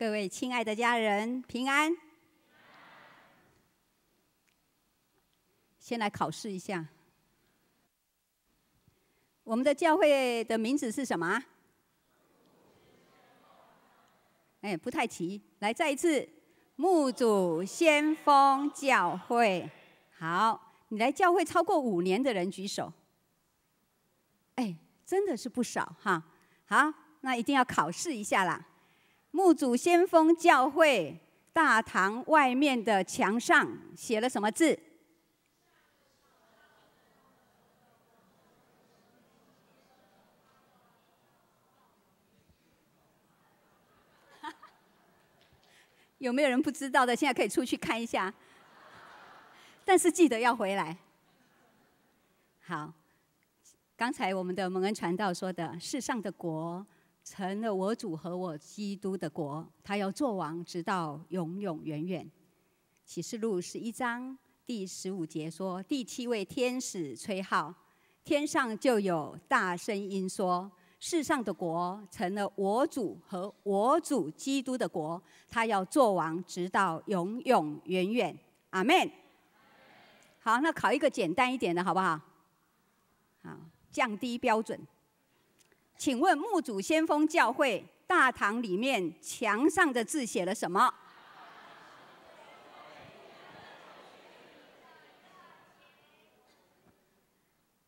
各位亲爱的家人，平安！先来考试一下，我们的教会的名字是什么？哎，不太齐。来，再一次，牧主先锋教会。好，你来教会超过五年的人举手。哎，真的是不少哈。好，那一定要考试一下啦。墓主先锋教会大堂外面的墙上写了什么字？有没有人不知道的？现在可以出去看一下，但是记得要回来。好，刚才我们的蒙恩传道说的世上的国。成了我主和我基督的国，他要做王，直到永永远远。启示录是一章第十五节说，第七位天使吹号，天上就有大声音说，世上的国成了我主和我主基督的国，他要做王，直到永永远远。阿门。好，那考一个简单一点的好不好？好，降低标准。请问，墓主先锋教会大堂里面墙上的字写了什么？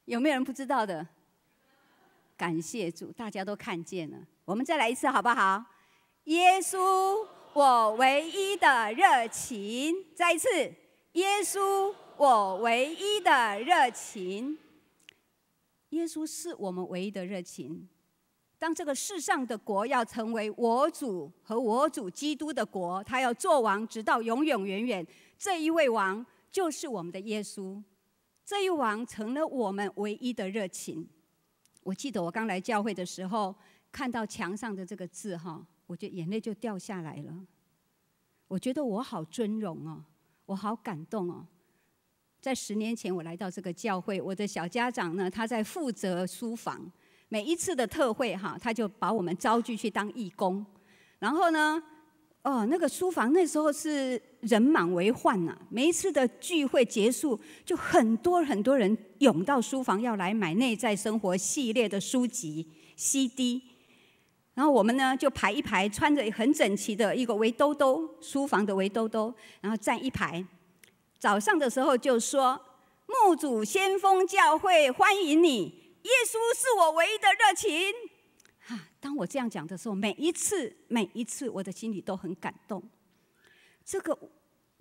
有没有人不知道的？感谢主，大家都看见了。我们再来一次，好不好？耶稣，我唯一的热情。再一次，耶稣，我唯一的热情。耶稣是我们唯一的热情。当这个世上的国要成为我主和我主基督的国，他要做王，直到永永远远。这一位王就是我们的耶稣。这一王成了我们唯一的热情。我记得我刚来教会的时候，看到墙上的这个字哈，我就眼泪就掉下来了。我觉得我好尊荣哦，我好感动哦。在十年前我来到这个教会，我的小家长呢，他在负责书房。每一次的特会哈，他就把我们招聚去当义工，然后呢，哦，那个书房那时候是人满为患啊！每一次的聚会结束，就很多很多人涌到书房要来买内在生活系列的书籍、CD，然后我们呢就排一排，穿着很整齐的一个围兜兜，书房的围兜兜，然后站一排。早上的时候就说：“墓主先锋教会欢迎你。”耶稣是我唯一的热情。哈，当我这样讲的时候，每一次、每一次，我的心里都很感动。这个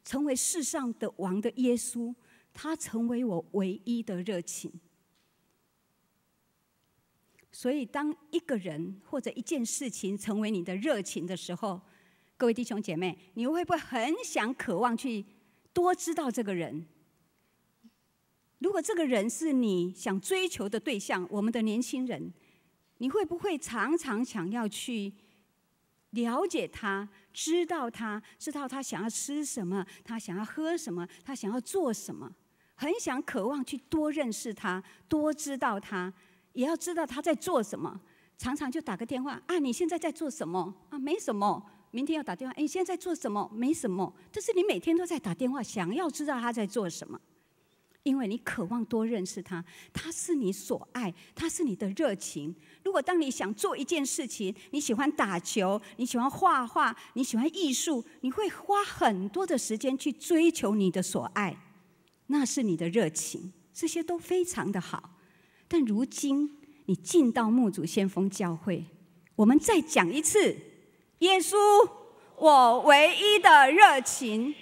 成为世上的王的耶稣，他成为我唯一的热情。所以，当一个人或者一件事情成为你的热情的时候，各位弟兄姐妹，你会不会很想渴望去多知道这个人？如果这个人是你想追求的对象，我们的年轻人，你会不会常常想要去了解他、知道他、知道他想要吃什么、他想要喝什么、他想要做什么？很想渴望去多认识他、多知道他，也要知道他在做什么。常常就打个电话啊，你现在在做什么？啊，没什么。明天要打电话，哎，现在在做什么？没什么。但是你每天都在打电话，想要知道他在做什么。因为你渴望多认识他，他是你所爱，他是你的热情。如果当你想做一件事情，你喜欢打球，你喜欢画画，你喜欢艺术，你会花很多的时间去追求你的所爱，那是你的热情，这些都非常的好。但如今你进到墓主先锋教会，我们再讲一次：耶稣，我唯一的热情。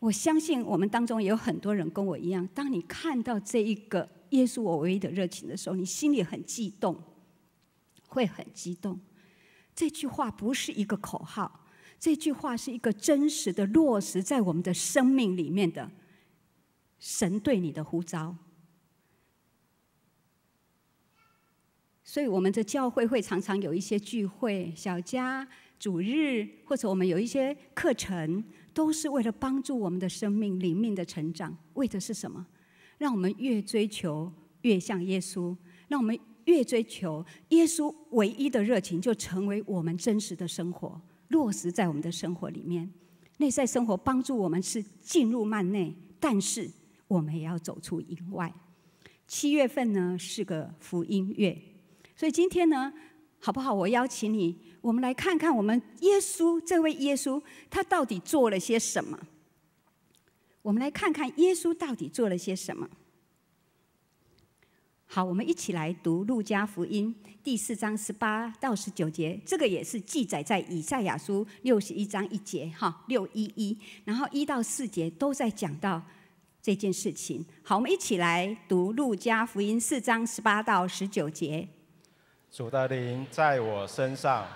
我相信我们当中也有很多人跟我一样。当你看到这一个耶稣我唯一的热情的时候，你心里很激动，会很激动。这句话不是一个口号，这句话是一个真实的落实在我们的生命里面的神对你的呼召。所以我们的教会会常常有一些聚会、小家、主日，或者我们有一些课程。都是为了帮助我们的生命灵命的成长，为的是什么？让我们越追求越像耶稣，让我们越追求耶稣唯一的热情，就成为我们真实的生活，落实在我们的生活里面。内在生活帮助我们是进入幔内，但是我们也要走出营外。七月份呢是个福音月，所以今天呢。好不好？我邀请你，我们来看看我们耶稣这位耶稣，他到底做了些什么？我们来看看耶稣到底做了些什么。好，我们一起来读《路加福音》第四章十八到十九节，这个也是记载在《以赛亚书》六十一章一节，哈，六一一，然后一到四节都在讲到这件事情。好，我们一起来读《路加福音》四章十八到十九节。主的灵在我身上，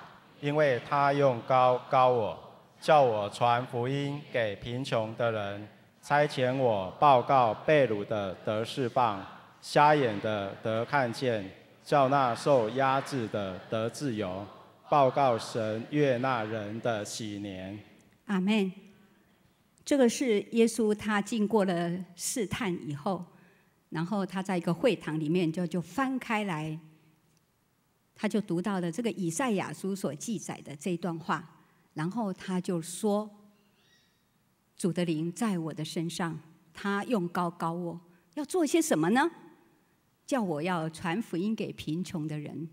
因为他用高高我，叫我传福音给贫穷的人，差遣我报告被掳的得释放，瞎眼的得看见，叫那受压制的得自由，报告神悦纳人的喜年。阿门。这个是耶稣他经过了试探以后，然后他在一个会堂里面就就翻开来。他就读到了这个以赛亚书所记载的这段话，然后他就说：“主的灵在我的身上，他用高高我要做些什么呢？叫我要传福音给贫穷的人。”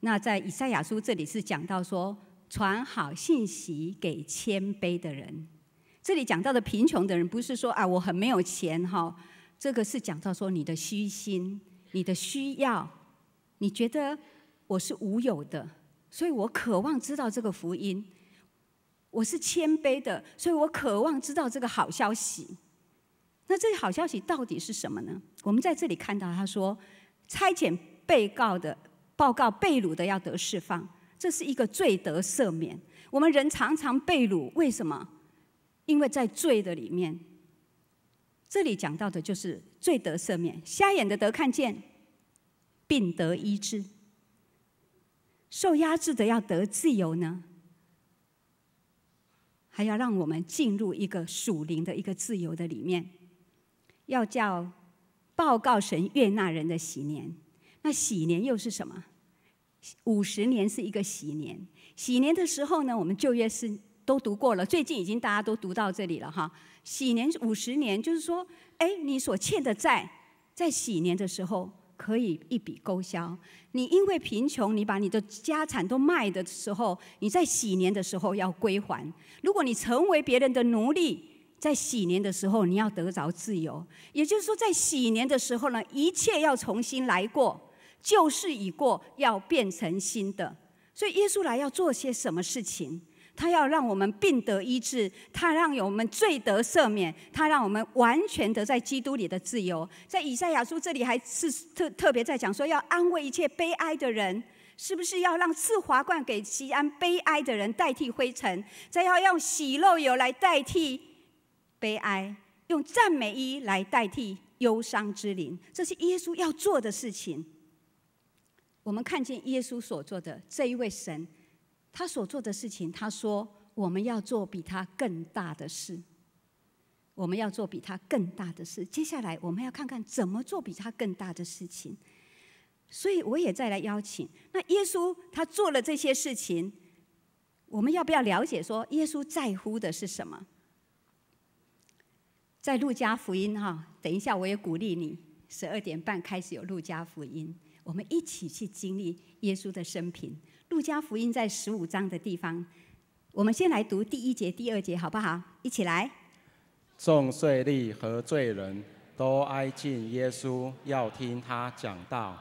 那在以赛亚书这里是讲到说，传好信息给谦卑的人。这里讲到的贫穷的人，不是说啊我很没有钱哈，这个是讲到说你的虚心，你的需要。你觉得我是无有的，所以我渴望知道这个福音；我是谦卑的，所以我渴望知道这个好消息。那这个好消息到底是什么呢？我们在这里看到，他说：“差遣被告的报告，被掳的要得释放，这是一个罪得赦免。”我们人常常被掳，为什么？因为在罪的里面。这里讲到的就是罪得赦免，瞎眼的得看见。病得医治，受压制的要得自由呢，还要让我们进入一个属灵的一个自由的里面，要叫报告神悦纳人的喜年。那喜年又是什么？五十年是一个喜年。喜年的时候呢，我们旧约是都读过了，最近已经大家都读到这里了哈。喜年五十年，就是说，哎，你所欠的债，在喜年的时候。可以一笔勾销。你因为贫穷，你把你的家产都卖的时候，你在喜年的时候要归还。如果你成为别人的奴隶，在喜年的时候你要得着自由。也就是说，在喜年的时候呢，一切要重新来过，旧事已过，要变成新的。所以耶稣来要做些什么事情？他要让我们病得医治，他让我们罪得赦免，他让我们完全得在基督里的自由。在以赛亚书这里还是特特别在讲说，要安慰一切悲哀的人，是不是要让赐华冠给西安悲哀的人代替灰尘？再要用喜乐油来代替悲哀，用赞美衣来代替忧伤之灵。这是耶稣要做的事情。我们看见耶稣所做的这一位神。他所做的事情，他说：“我们要做比他更大的事。我们要做比他更大的事。接下来，我们要看看怎么做比他更大的事情。所以，我也再来邀请。那耶稣他做了这些事情，我们要不要了解说耶稣在乎的是什么？在路加福音哈，等一下我也鼓励你，十二点半开始有路加福音，我们一起去经历耶稣的生平。”路加福音在十五章的地方，我们先来读第一节、第二节，好不好？一起来。众税吏和罪人都挨近耶稣，要听他讲道。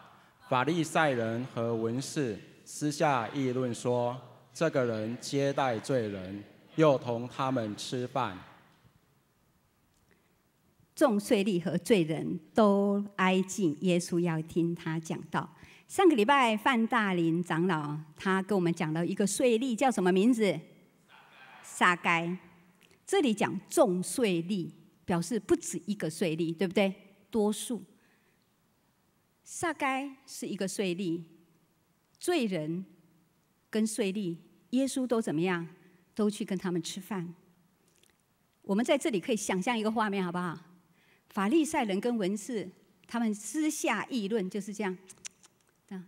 法利赛人和文士私下议论说：“这个人接待罪人，又同他们吃饭。”众税吏和罪人都挨近耶稣，要听他讲道。上个礼拜，范大林长老他跟我们讲了一个税吏，叫什么名字？撒该。这里讲重税吏，表示不止一个税吏，对不对？多数。撒该是一个税吏，罪人跟税吏，耶稣都怎么样？都去跟他们吃饭。我们在这里可以想象一个画面，好不好？法利赛人跟文士，他们私下议论，就是这样。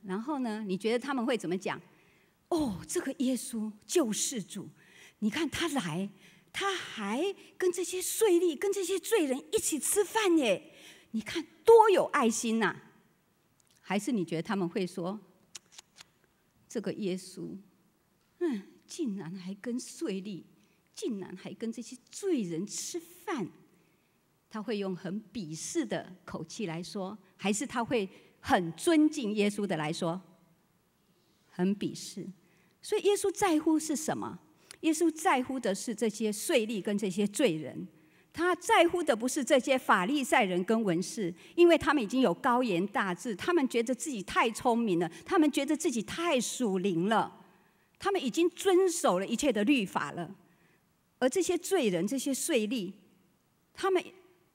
然后呢？你觉得他们会怎么讲？哦，这个耶稣救世主，你看他来，他还跟这些碎吏、跟这些罪人一起吃饭耶！你看多有爱心呐！还是你觉得他们会说这个耶稣，嗯，竟然还跟碎吏，竟然还跟这些罪人吃饭？他会用很鄙视的口气来说，还是他会？很尊敬耶稣的来说，很鄙视，所以耶稣在乎是什么？耶稣在乎的是这些税吏跟这些罪人，他在乎的不是这些法利赛人跟文士，因为他们已经有高言大志，他们觉得自己太聪明了，他们觉得自己太属灵了，他们已经遵守了一切的律法了，而这些罪人、这些税吏，他们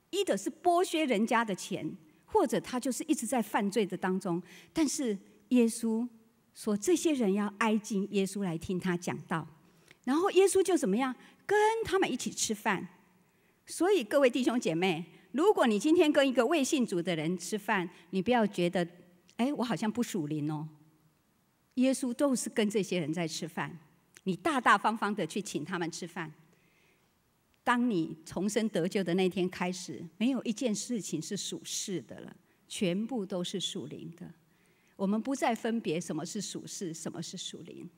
依的是剥削人家的钱。或者他就是一直在犯罪的当中，但是耶稣说，这些人要挨近耶稣来听他讲道，然后耶稣就怎么样，跟他们一起吃饭。所以各位弟兄姐妹，如果你今天跟一个未信主的人吃饭，你不要觉得，哎，我好像不属灵哦。耶稣都是跟这些人在吃饭，你大大方方的去请他们吃饭。当你重生得救的那天开始，没有一件事情是属世的了，全部都是属灵的。我们不再分别什么是属世，什么是属灵。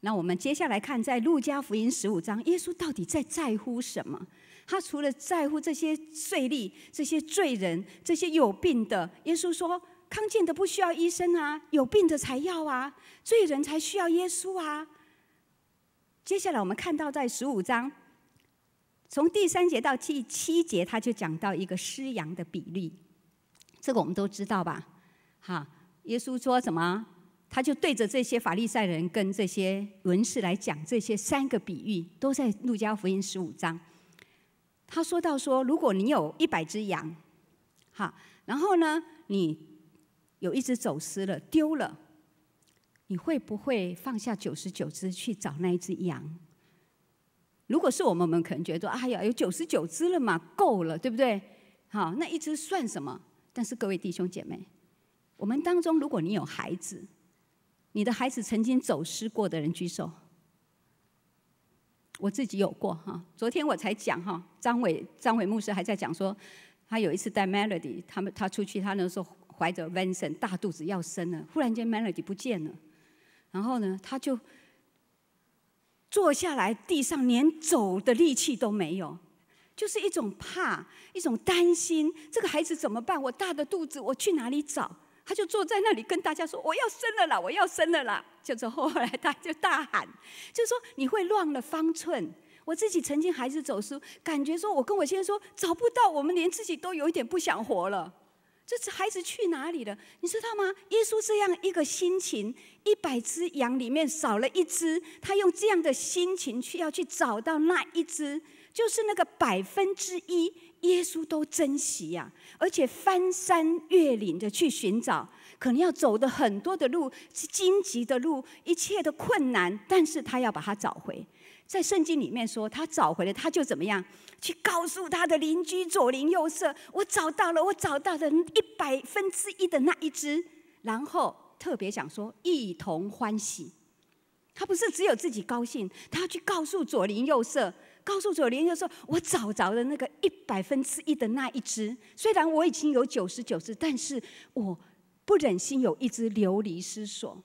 那我们接下来看，在路加福音十五章，耶稣到底在在乎什么？他除了在乎这些罪力、这些罪人、这些有病的，耶稣说：“康健的不需要医生啊，有病的才要啊，罪人才需要耶稣啊。”接下来，我们看到在十五章。从第三节到第七节，他就讲到一个失羊的比例，这个我们都知道吧？哈，耶稣说什么？他就对着这些法利赛人跟这些文士来讲，这些三个比喻都在《路加福音》十五章。他说到说，如果你有一百只羊，哈，然后呢，你有一只走失了，丢了，你会不会放下九十九只去找那一只羊？如果是我们，我们可能觉得，哎呀，有九十九只了嘛，够了，对不对？好，那一只算什么？但是各位弟兄姐妹，我们当中，如果你有孩子，你的孩子曾经走失过的人，举手。我自己有过哈，昨天我才讲哈，张伟张伟牧师还在讲说，他有一次带 Melody 他们他出去，他那时候怀着 Venson 大肚子要生了，忽然间 Melody 不见了，然后呢，他就。坐下来，地上连走的力气都没有，就是一种怕，一种担心，这个孩子怎么办？我大的肚子，我去哪里找？他就坐在那里跟大家说：“我要生了啦，我要生了啦！”就是后来他就大喊，就说：“你会乱了方寸。”我自己曾经孩子走失，感觉说我跟我先生说找不到，我们连自己都有一点不想活了。这只孩子去哪里了？你知道吗？耶稣这样一个心情，一百只羊里面少了一只，他用这样的心情去要去找到那一只，就是那个百分之一，耶稣都珍惜呀，而且翻山越岭的去寻找，可能要走的很多的路，是荆棘的路，一切的困难，但是他要把它找回。在圣经里面说，他找回来，他就怎么样？去告诉他的邻居、左邻右舍：“我找到了，我找到的一百分之一的那一只。”然后特别想说一同欢喜。他不是只有自己高兴，他要去告诉左邻右舍，告诉左邻右舍：“我找着了那个一百分之一的那一只。虽然我已经有九十九只，但是我不忍心有一只流离失所。”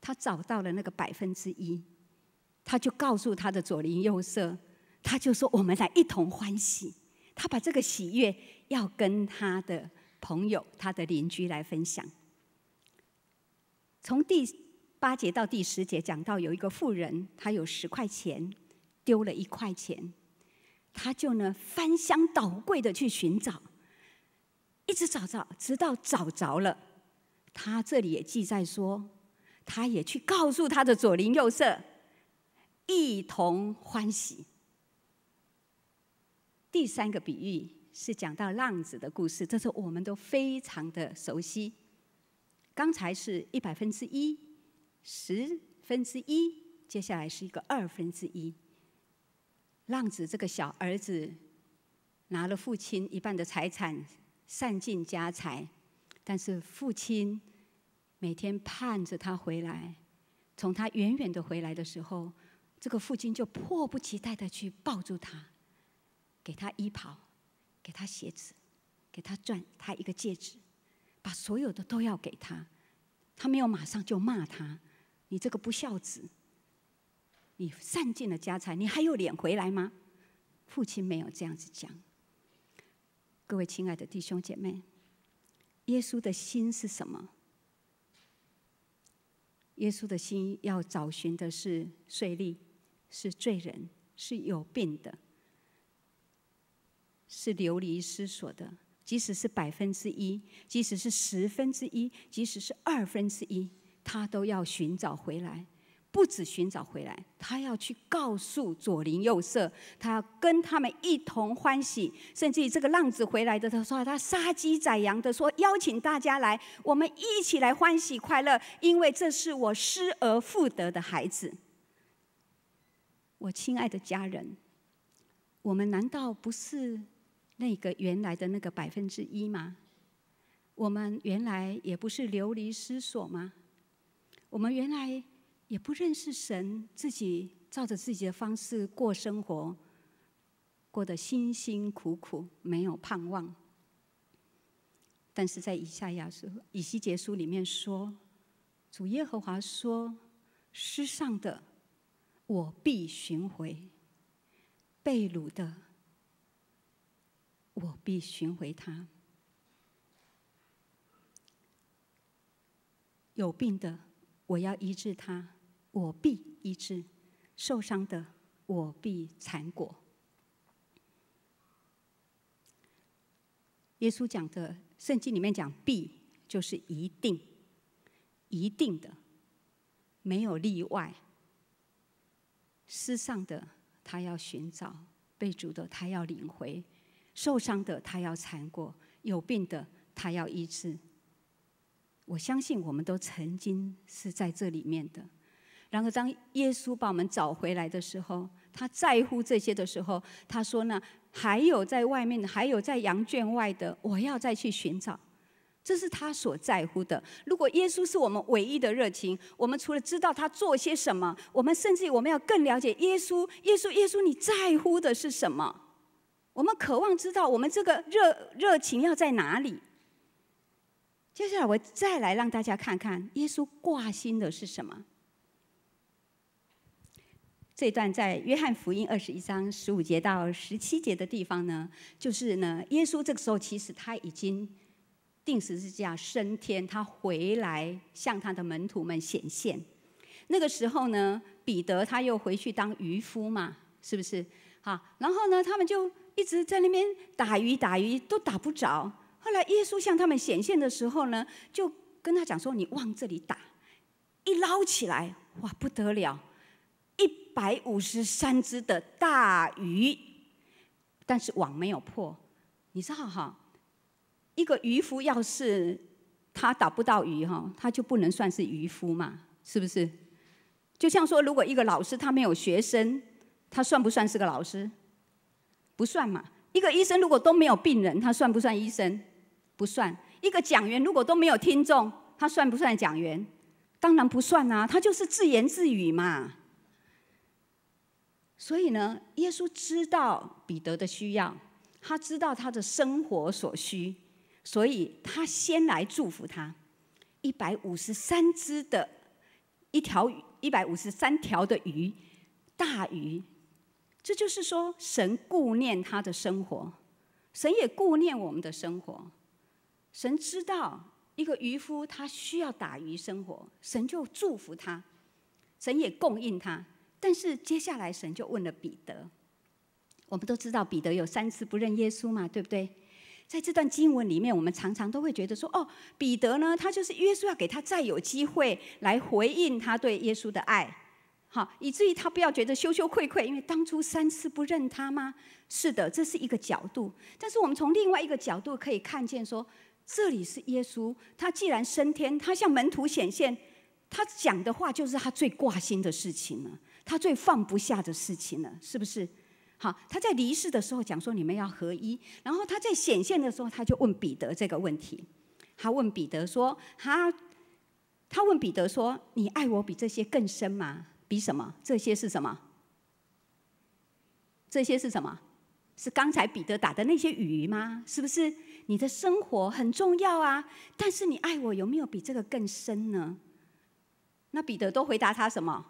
他找到了那个百分之一。他就告诉他的左邻右舍，他就说：“我们来一同欢喜。”他把这个喜悦要跟他的朋友、他的邻居来分享。从第八节到第十节，讲到有一个富人，他有十块钱，丢了一块钱，他就呢翻箱倒柜的去寻找，一直找找，直到找着了。他这里也记载说，他也去告诉他的左邻右舍。一同欢喜。第三个比喻是讲到浪子的故事，这是我们都非常的熟悉。刚才是一百分之一，十分之一，接下来是一个二分之一。浪子这个小儿子拿了父亲一半的财产，散尽家财，但是父亲每天盼着他回来，从他远远的回来的时候。这个父亲就迫不及待的去抱住他，给他衣袍，给他鞋子，给他钻他一个戒指，把所有的都要给他。他没有马上就骂他，你这个不孝子，你散尽了家财，你还有脸回来吗？父亲没有这样子讲。各位亲爱的弟兄姐妹，耶稣的心是什么？耶稣的心要找寻的是税利。是罪人，是有病的，是流离失所的。即使是百分之一，即使是十分之一，即使是二分之一，他都要寻找回来。不止寻找回来，他要去告诉左邻右舍，他要跟他们一同欢喜。甚至于这个浪子回来的，他说他杀鸡宰羊的说，邀请大家来，我们一起来欢喜快乐，因为这是我失而复得的孩子。我亲爱的家人，我们难道不是那个原来的那个百分之一吗？我们原来也不是流离失所吗？我们原来也不认识神，自己照着自己的方式过生活，过得辛辛苦苦，没有盼望。但是在以下亚书以西结书里面说，主耶和华说：诗上的。我必寻回被掳的，我必寻回他；有病的，我要医治他，我必医治；受伤的，我必残果。耶稣讲的圣经里面讲“必”，就是一定、一定的，没有例外。失丧的，他要寻找；被逐的，他要领回；受伤的，他要缠过，有病的，他要医治。我相信我们都曾经是在这里面的。然后，当耶稣把我们找回来的时候，他在乎这些的时候，他说呢：“还有在外面，还有在羊圈外的，我要再去寻找。”这是他所在乎的。如果耶稣是我们唯一的热情，我们除了知道他做些什么，我们甚至我们要更了解耶稣。耶稣，耶稣，你在乎的是什么？我们渴望知道我们这个热热情要在哪里。接下来，我再来让大家看看耶稣挂心的是什么。这段在约翰福音二十一章十五节到十七节的地方呢，就是呢，耶稣这个时候其实他已经。定时这样升天，他回来向他的门徒们显现。那个时候呢，彼得他又回去当渔夫嘛，是不是？好，然后呢，他们就一直在那边打鱼打鱼，都打不着。后来耶稣向他们显现的时候呢，就跟他讲说：“你往这里打。”一捞起来，哇，不得了，一百五十三只的大鱼，但是网没有破，你知道哈？一个渔夫要是他打不到鱼哈，他就不能算是渔夫嘛，是不是？就像说，如果一个老师他没有学生，他算不算是个老师？不算嘛。一个医生如果都没有病人，他算不算医生？不算。一个讲员如果都没有听众，他算不算讲员？当然不算啊，他就是自言自语嘛。所以呢，耶稣知道彼得的需要，他知道他的生活所需。所以他先来祝福他，一百五十三只的，一条鱼，一百五十三条的鱼，大鱼。这就是说，神顾念他的生活，神也顾念我们的生活。神知道一个渔夫他需要打鱼生活，神就祝福他，神也供应他。但是接下来，神就问了彼得。我们都知道彼得有三次不认耶稣嘛，对不对？在这段经文里面，我们常常都会觉得说：“哦，彼得呢？他就是耶稣，要给他再有机会来回应他对耶稣的爱，好，以至于他不要觉得羞羞愧愧，因为当初三次不认他吗？是的，这是一个角度。但是我们从另外一个角度可以看见，说这里是耶稣，他既然升天，他向门徒显现，他讲的话就是他最挂心的事情了，他最放不下的事情了，是不是？”好，他在离世的时候讲说：“你们要合一。”然后他在显现的时候，他就问彼得这个问题。他问彼得说：“他，他问彼得说，你爱我比这些更深吗？比什么？这些是什么？这些是什么？是刚才彼得打的那些鱼吗？是不是？你的生活很重要啊！但是你爱我有没有比这个更深呢？”那彼得都回答他什么？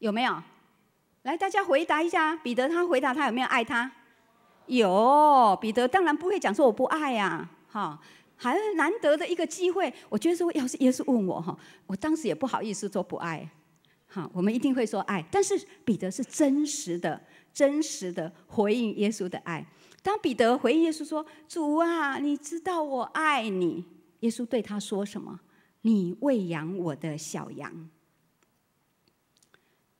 有没有？来，大家回答一下，彼得他回答他有没有爱他？有，彼得当然不会讲说我不爱呀，哈，还难得的一个机会。我觉得说，要是耶稣问我哈，我当时也不好意思说不爱，哈，我们一定会说爱。但是彼得是真实的、真实的回应耶稣的爱。当彼得回应耶稣说：“主啊，你知道我爱你。”耶稣对他说什么？“你喂养我的小羊。”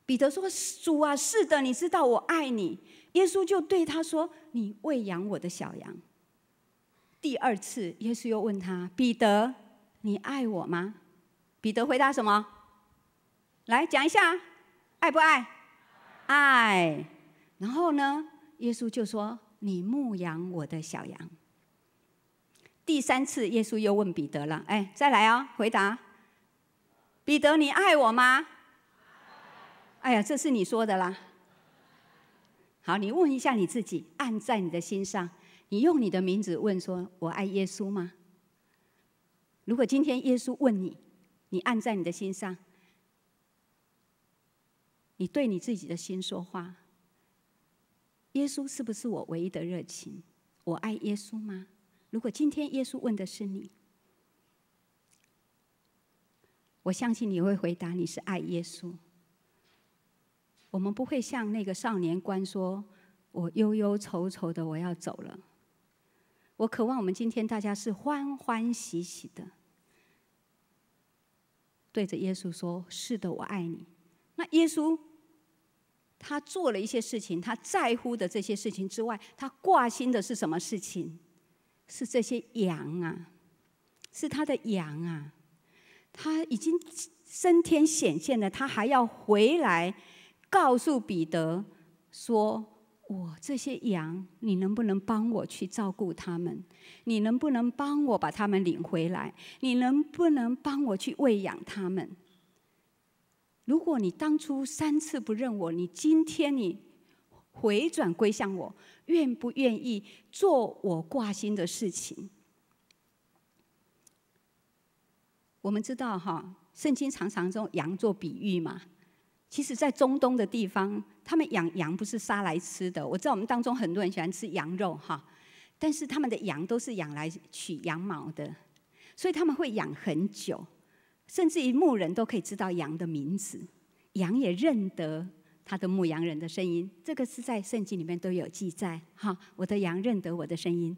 彼得说：“主啊，是的，你知道我爱你。”耶稣就对他说：“你喂养我的小羊。”第二次，耶稣又问他：“彼得，你爱我吗？”彼得回答：“什么？”来讲一下，爱不爱？爱。然后呢？耶稣就说：“你牧养我的小羊。”第三次，耶稣又问彼得了：“哎，再来啊！回答，彼得，你爱我吗？”哎呀，这是你说的啦。好，你问一下你自己，按在你的心上，你用你的名字问说：“我爱耶稣吗？”如果今天耶稣问你，你按在你的心上，你对你自己的心说话，耶稣是不是我唯一的热情？我爱耶稣吗？如果今天耶稣问的是你，我相信你会回答：“你是爱耶稣。”我们不会像那个少年官说：“我忧忧愁愁的，我要走了。”我渴望我们今天大家是欢欢喜喜的，对着耶稣说：“是的，我爱你。”那耶稣，他做了一些事情，他在乎的这些事情之外，他挂心的是什么事情？是这些羊啊，是他的羊啊。他已经升天显现了，他还要回来。告诉彼得说：“我这些羊，你能不能帮我去照顾他们？你能不能帮我把他们领回来？你能不能帮我去喂养他们？如果你当初三次不认我，你今天你回转归向我，愿不愿意做我挂心的事情？”我们知道哈，圣经常常用羊做比喻嘛。其实，在中东的地方，他们养羊不是杀来吃的。我知道我们当中很多人喜欢吃羊肉哈，但是他们的羊都是养来取羊毛的，所以他们会养很久，甚至于牧人都可以知道羊的名字，羊也认得他的牧羊人的声音。这个是在圣经里面都有记载哈，我的羊认得我的声音，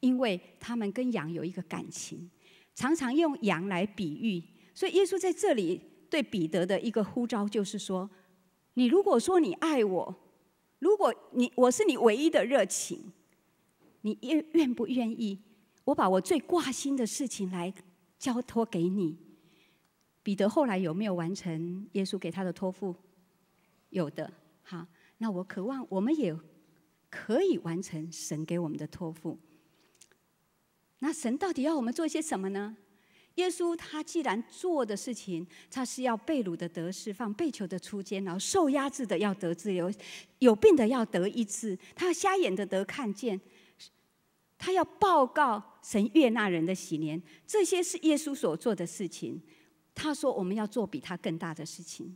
因为他们跟羊有一个感情，常常用羊来比喻，所以耶稣在这里。对彼得的一个呼召就是说：“你如果说你爱我，如果你我是你唯一的热情，你愿愿不愿意？我把我最挂心的事情来交托给你。彼得后来有没有完成耶稣给他的托付？有的，哈。那我渴望，我们也可以完成神给我们的托付。那神到底要我们做些什么呢？”耶稣他既然做的事情，他是要被掳的得释放，被囚的出监，然后受压制的要得自由，有病的要得医治，他瞎眼的得看见，他要报告神悦纳人的喜年。这些是耶稣所做的事情。他说：“我们要做比他更大的事情。”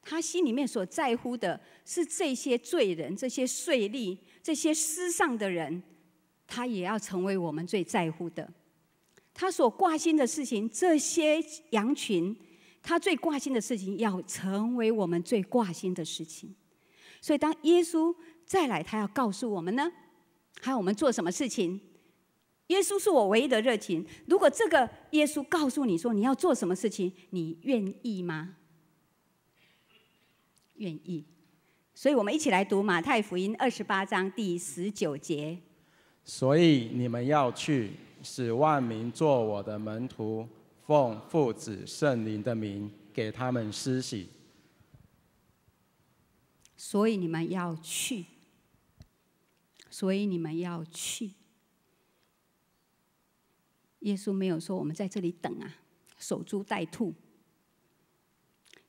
他心里面所在乎的是这些罪人、这些税吏、这些世上的人，他也要成为我们最在乎的。他所挂心的事情，这些羊群，他最挂心的事情，要成为我们最挂心的事情。所以，当耶稣再来，他要告诉我们呢，还有我们做什么事情？耶稣是我唯一的热情。如果这个耶稣告诉你说你要做什么事情，你愿意吗？愿意。所以我们一起来读马太福音二十八章第十九节。所以你们要去。使万民做我的门徒，奉父子圣灵的名给他们施洗。所以你们要去，所以你们要去。耶稣没有说我们在这里等啊，守株待兔。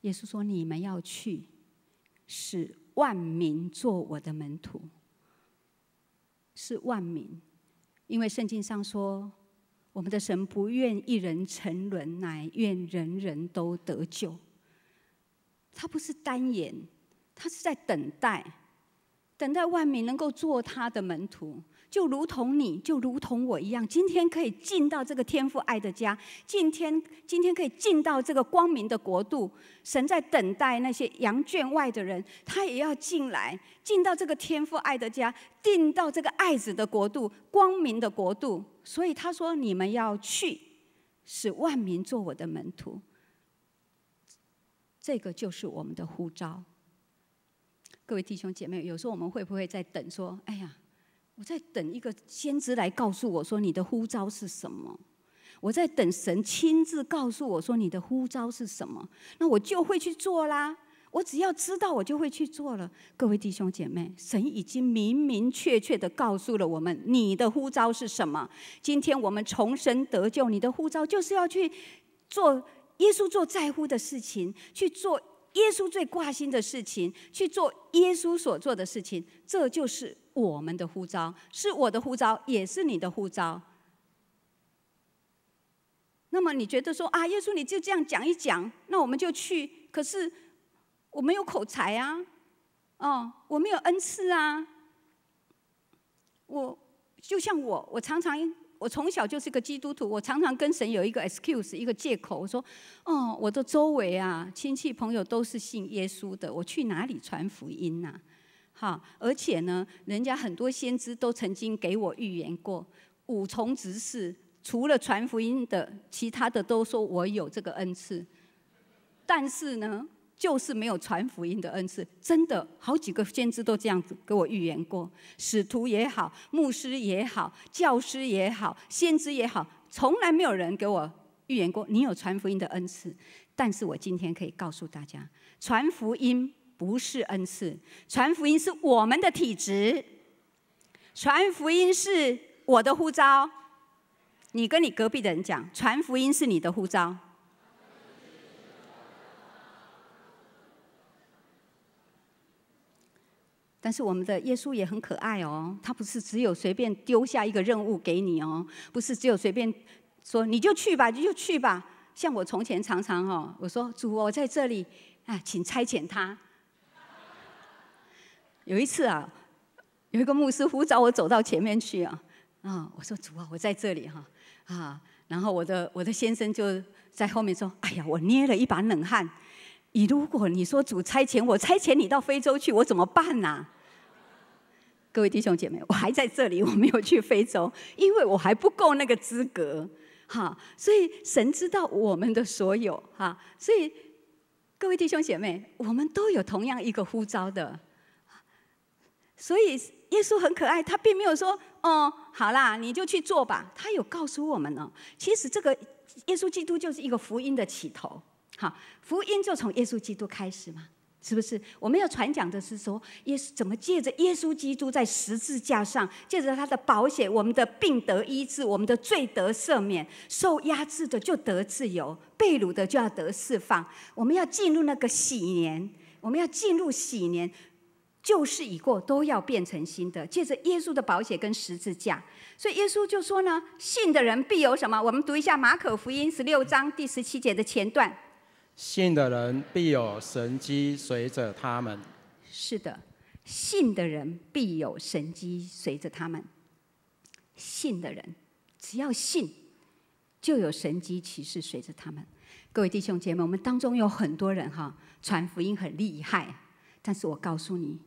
耶稣说你们要去，使万民做我的门徒，是万民。因为圣经上说，我们的神不愿一人沉沦，乃愿人人都得救。他不是单言，他是在等待，等待万民能够做他的门徒。就如同你就如同我一样，今天可以进到这个天父爱的家，今天今天可以进到这个光明的国度。神在等待那些羊圈外的人，他也要进来，进到这个天父爱的家，进到这个爱子的国度，光明的国度。所以他说：“你们要去，使万民做我的门徒。”这个就是我们的呼召。各位弟兄姐妹，有时候我们会不会在等？说：“哎呀。”我在等一个先知来告诉我说你的呼召是什么？我在等神亲自告诉我说你的呼召是什么？那我就会去做啦！我只要知道，我就会去做了。各位弟兄姐妹，神已经明明确确的告诉了我们，你的呼召是什么？今天我们重生得救，你的呼召就是要去做耶稣做在乎的事情，去做。耶稣最挂心的事情，去做耶稣所做的事情，这就是我们的护照，是我的护照，也是你的护照。那么你觉得说啊，耶稣你就这样讲一讲，那我们就去。可是我没有口才啊，哦，我没有恩赐啊，我就像我，我常常。我从小就是个基督徒，我常常跟神有一个 excuse，一个借口，我说：“哦，我的周围啊，亲戚朋友都是信耶稣的，我去哪里传福音呐？”哈，而且呢，人家很多先知都曾经给我预言过，五重执事除了传福音的，其他的都说我有这个恩赐，但是呢。就是没有传福音的恩赐，真的，好几个先知都这样子给我预言过。使徒也好，牧师也好，教师也好，先知也好，从来没有人给我预言过你有传福音的恩赐。但是我今天可以告诉大家，传福音不是恩赐，传福音是我们的体质，传福音是我的呼召。你跟你隔壁的人讲，传福音是你的呼召。但是我们的耶稣也很可爱哦，他不是只有随便丢下一个任务给你哦，不是只有随便说你就去吧，你就去吧。像我从前常常哈，我说主我在这里，啊，请差遣他。有一次啊，有一个牧师呼召我走到前面去啊，啊，我说主啊，我在这里哈，啊，然后我的我的先生就在后面说，哎呀，我捏了一把冷汗。你如果你说主差遣我差遣你到非洲去，我怎么办呐？各位弟兄姐妹，我还在这里，我没有去非洲，因为我还不够那个资格，哈。所以神知道我们的所有，哈。所以各位弟兄姐妹，我们都有同样一个呼召的。所以耶稣很可爱，他并没有说，哦，好啦，你就去做吧。他有告诉我们呢。其实这个耶稣基督就是一个福音的起头，哈。福音就从耶稣基督开始嘛。是不是我们要传讲的是说，耶稣怎么借着耶稣基督在十字架上，借着他的保险，我们的病得医治，我们的罪得赦免，受压制的就得自由，被掳的就要得释放。我们要进入那个喜年，我们要进入喜年，旧事已过，都要变成新的，借着耶稣的保险跟十字架。所以耶稣就说呢，信的人必有什么？我们读一下马可福音十六章第十七节的前段。信的人必有神机随着他们。是的，信的人必有神机随着他们。信的人只要信，就有神机骑士随着他们。各位弟兄姐妹，我们当中有很多人哈，传福音很厉害，但是我告诉你，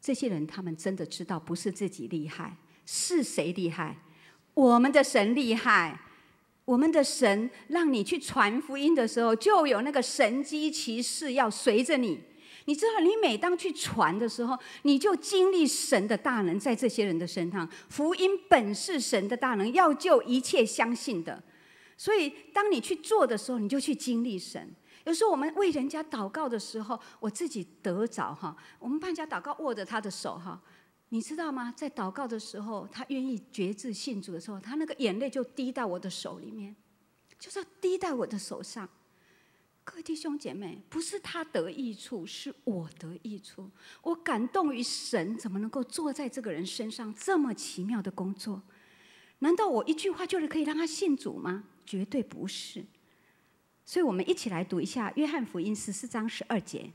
这些人他们真的知道不是自己厉害，是谁厉害？我们的神厉害。我们的神让你去传福音的时候，就有那个神机骑士要随着你。你知道，你每当去传的时候，你就经历神的大能在这些人的身上。福音本是神的大能，要救一切相信的。所以，当你去做的时候，你就去经历神。有时候我们为人家祷告的时候，我自己得着哈。我们搬家祷告，握着他的手哈。你知道吗？在祷告的时候，他愿意决志信主的时候，他那个眼泪就滴到我的手里面，就是滴在我的手上。各位弟兄姐妹，不是他得益处，是我得益处。我感动于神怎么能够坐在这个人身上这么奇妙的工作？难道我一句话就是可以让他信主吗？绝对不是。所以，我们一起来读一下《约翰福音》十四章十二节。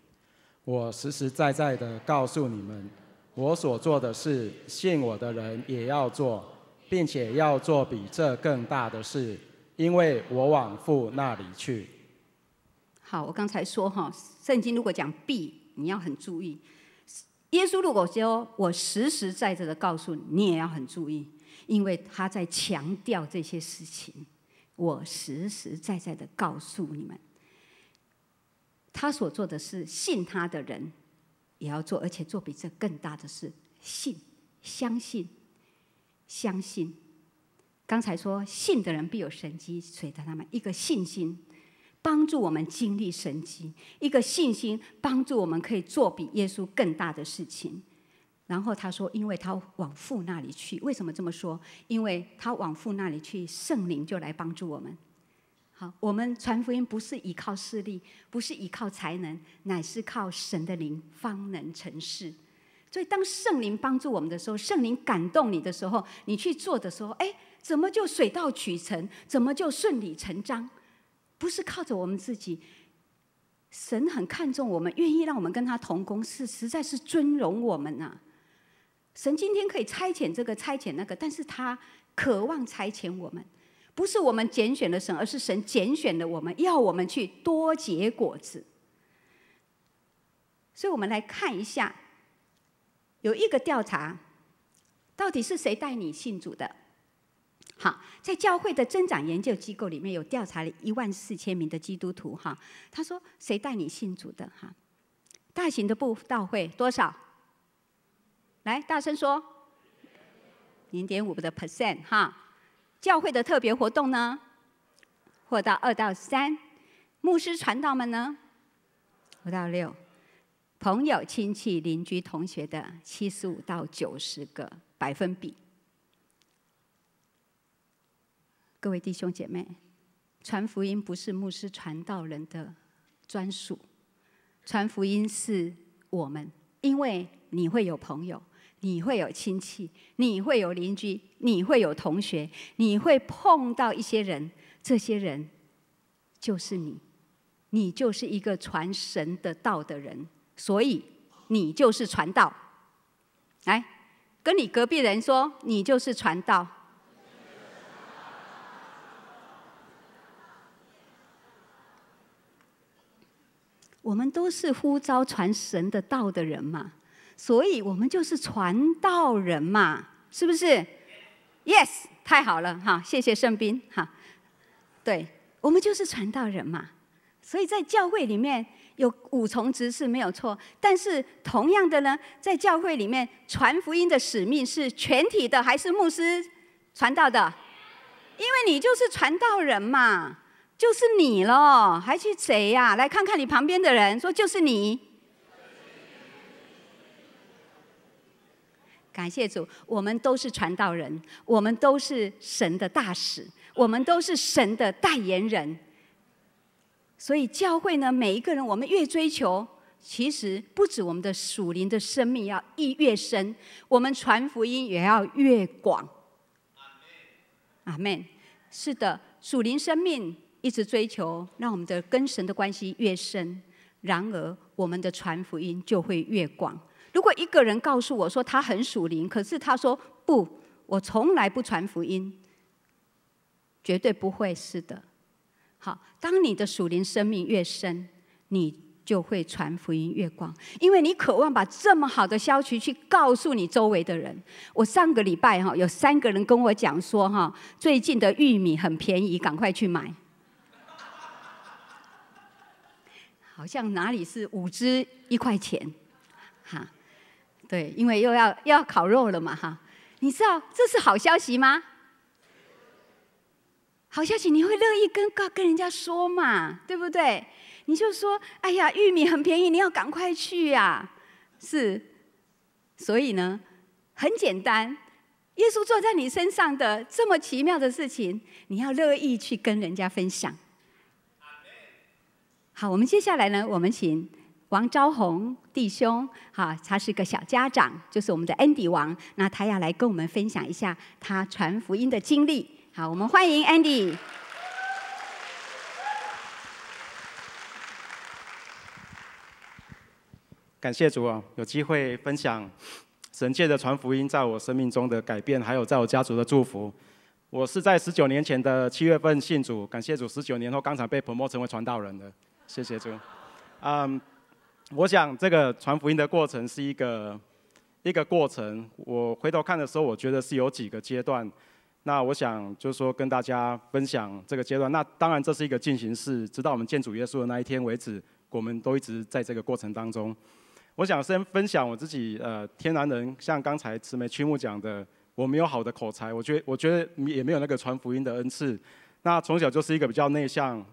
我实实在在的告诉你们。我所做的事，信我的人也要做，并且要做比这更大的事，因为我往父那里去。好，我刚才说哈，圣经如果讲 B，你要很注意。耶稣如果说我实实在在的告诉你，你也要很注意，因为他在强调这些事情。我实实在在的告诉你们，他所做的事，信他的人。也要做，而且做比这更大的事。信，相信，相信。刚才说信的人必有神机，所以他们一个信心帮助我们经历神机；一个信心帮助我们可以做比耶稣更大的事情。然后他说，因为他往父那里去，为什么这么说？因为他往父那里去，圣灵就来帮助我们。我们传福音不是依靠势力，不是依靠才能，乃是靠神的灵方能成事。所以，当圣灵帮助我们的时候，圣灵感动你的时候，你去做的时候，哎，怎么就水到渠成，怎么就顺理成章？不是靠着我们自己，神很看重我们，愿意让我们跟他同工，是实在是尊荣我们呐。神今天可以差遣这个，差遣那个，但是他渴望差遣我们。不是我们拣选的神，而是神拣选的我们，要我们去多结果子。所以我们来看一下，有一个调查，到底是谁带你信主的？好，在教会的增长研究机构里面有调查了一万四千名的基督徒，哈，他说谁带你信主的？哈，大型的布道会多少？来，大声说，零点五的 percent，哈。教会的特别活动呢，或到二到三；牧师传道们呢，五到六；朋友、亲戚、邻居、同学的七十五到九十个百分比。各位弟兄姐妹，传福音不是牧师传道人的专属，传福音是我们，因为你会有朋友。你会有亲戚，你会有邻居，你会有同学，你会碰到一些人，这些人就是你，你就是一个传神的道的人，所以你就是传道。来，跟你隔壁人说，你就是传道。我们都是呼召传神的道的人嘛。所以我们就是传道人嘛，是不是？Yes，太好了哈，谢谢圣斌哈。对，我们就是传道人嘛。所以在教会里面有五重职是没有错，但是同样的呢，在教会里面传福音的使命是全体的，还是牧师传道的？因为你就是传道人嘛，就是你咯，还去谁呀？来看看你旁边的人，说就是你。感谢主，我们都是传道人，我们都是神的大使，我们都是神的代言人。所以教会呢，每一个人，我们越追求，其实不止我们的属灵的生命要越深，我们传福音也要越广。阿门。是的，属灵生命一直追求，让我们的跟神的关系越深，然而我们的传福音就会越广。如果一个人告诉我说他很属灵，可是他说不，我从来不传福音，绝对不会是的。好，当你的属灵生命越深，你就会传福音越广，因为你渴望把这么好的消息去告诉你周围的人。我上个礼拜哈有三个人跟我讲说哈，最近的玉米很便宜，赶快去买。好像哪里是五支一块钱。对，因为又要要烤肉了嘛，哈！你知道这是好消息吗？好消息你会乐意跟跟人家说嘛，对不对？你就说，哎呀，玉米很便宜，你要赶快去呀！是，所以呢，很简单，耶稣坐在你身上的这么奇妙的事情，你要乐意去跟人家分享。好，我们接下来呢，我们请。王昭宏弟兄，哈，他是个小家长，就是我们的安迪王，那他要来跟我们分享一下他传福音的经历，好，我们欢迎安迪。感谢主啊，有机会分享神界的传福音在我生命中的改变，还有在我家族的祝福。我是在十九年前的七月份信主，感谢主，十九年后刚才被 p r 成为传道人的，谢谢主，嗯。我想这个传福音的过程是一个一个过程。我回头看的时候，我觉得是有几个阶段。那我想就是说跟大家分享这个阶段。那当然这是一个进行式，直到我们见主耶稣的那一天为止，我们都一直在这个过程当中。我想先分享我自己，呃，天然人，像刚才慈眉曲目讲的，我没有好的口才，我觉我觉得也没有那个传福音的恩赐。那从小就是一个比较内向、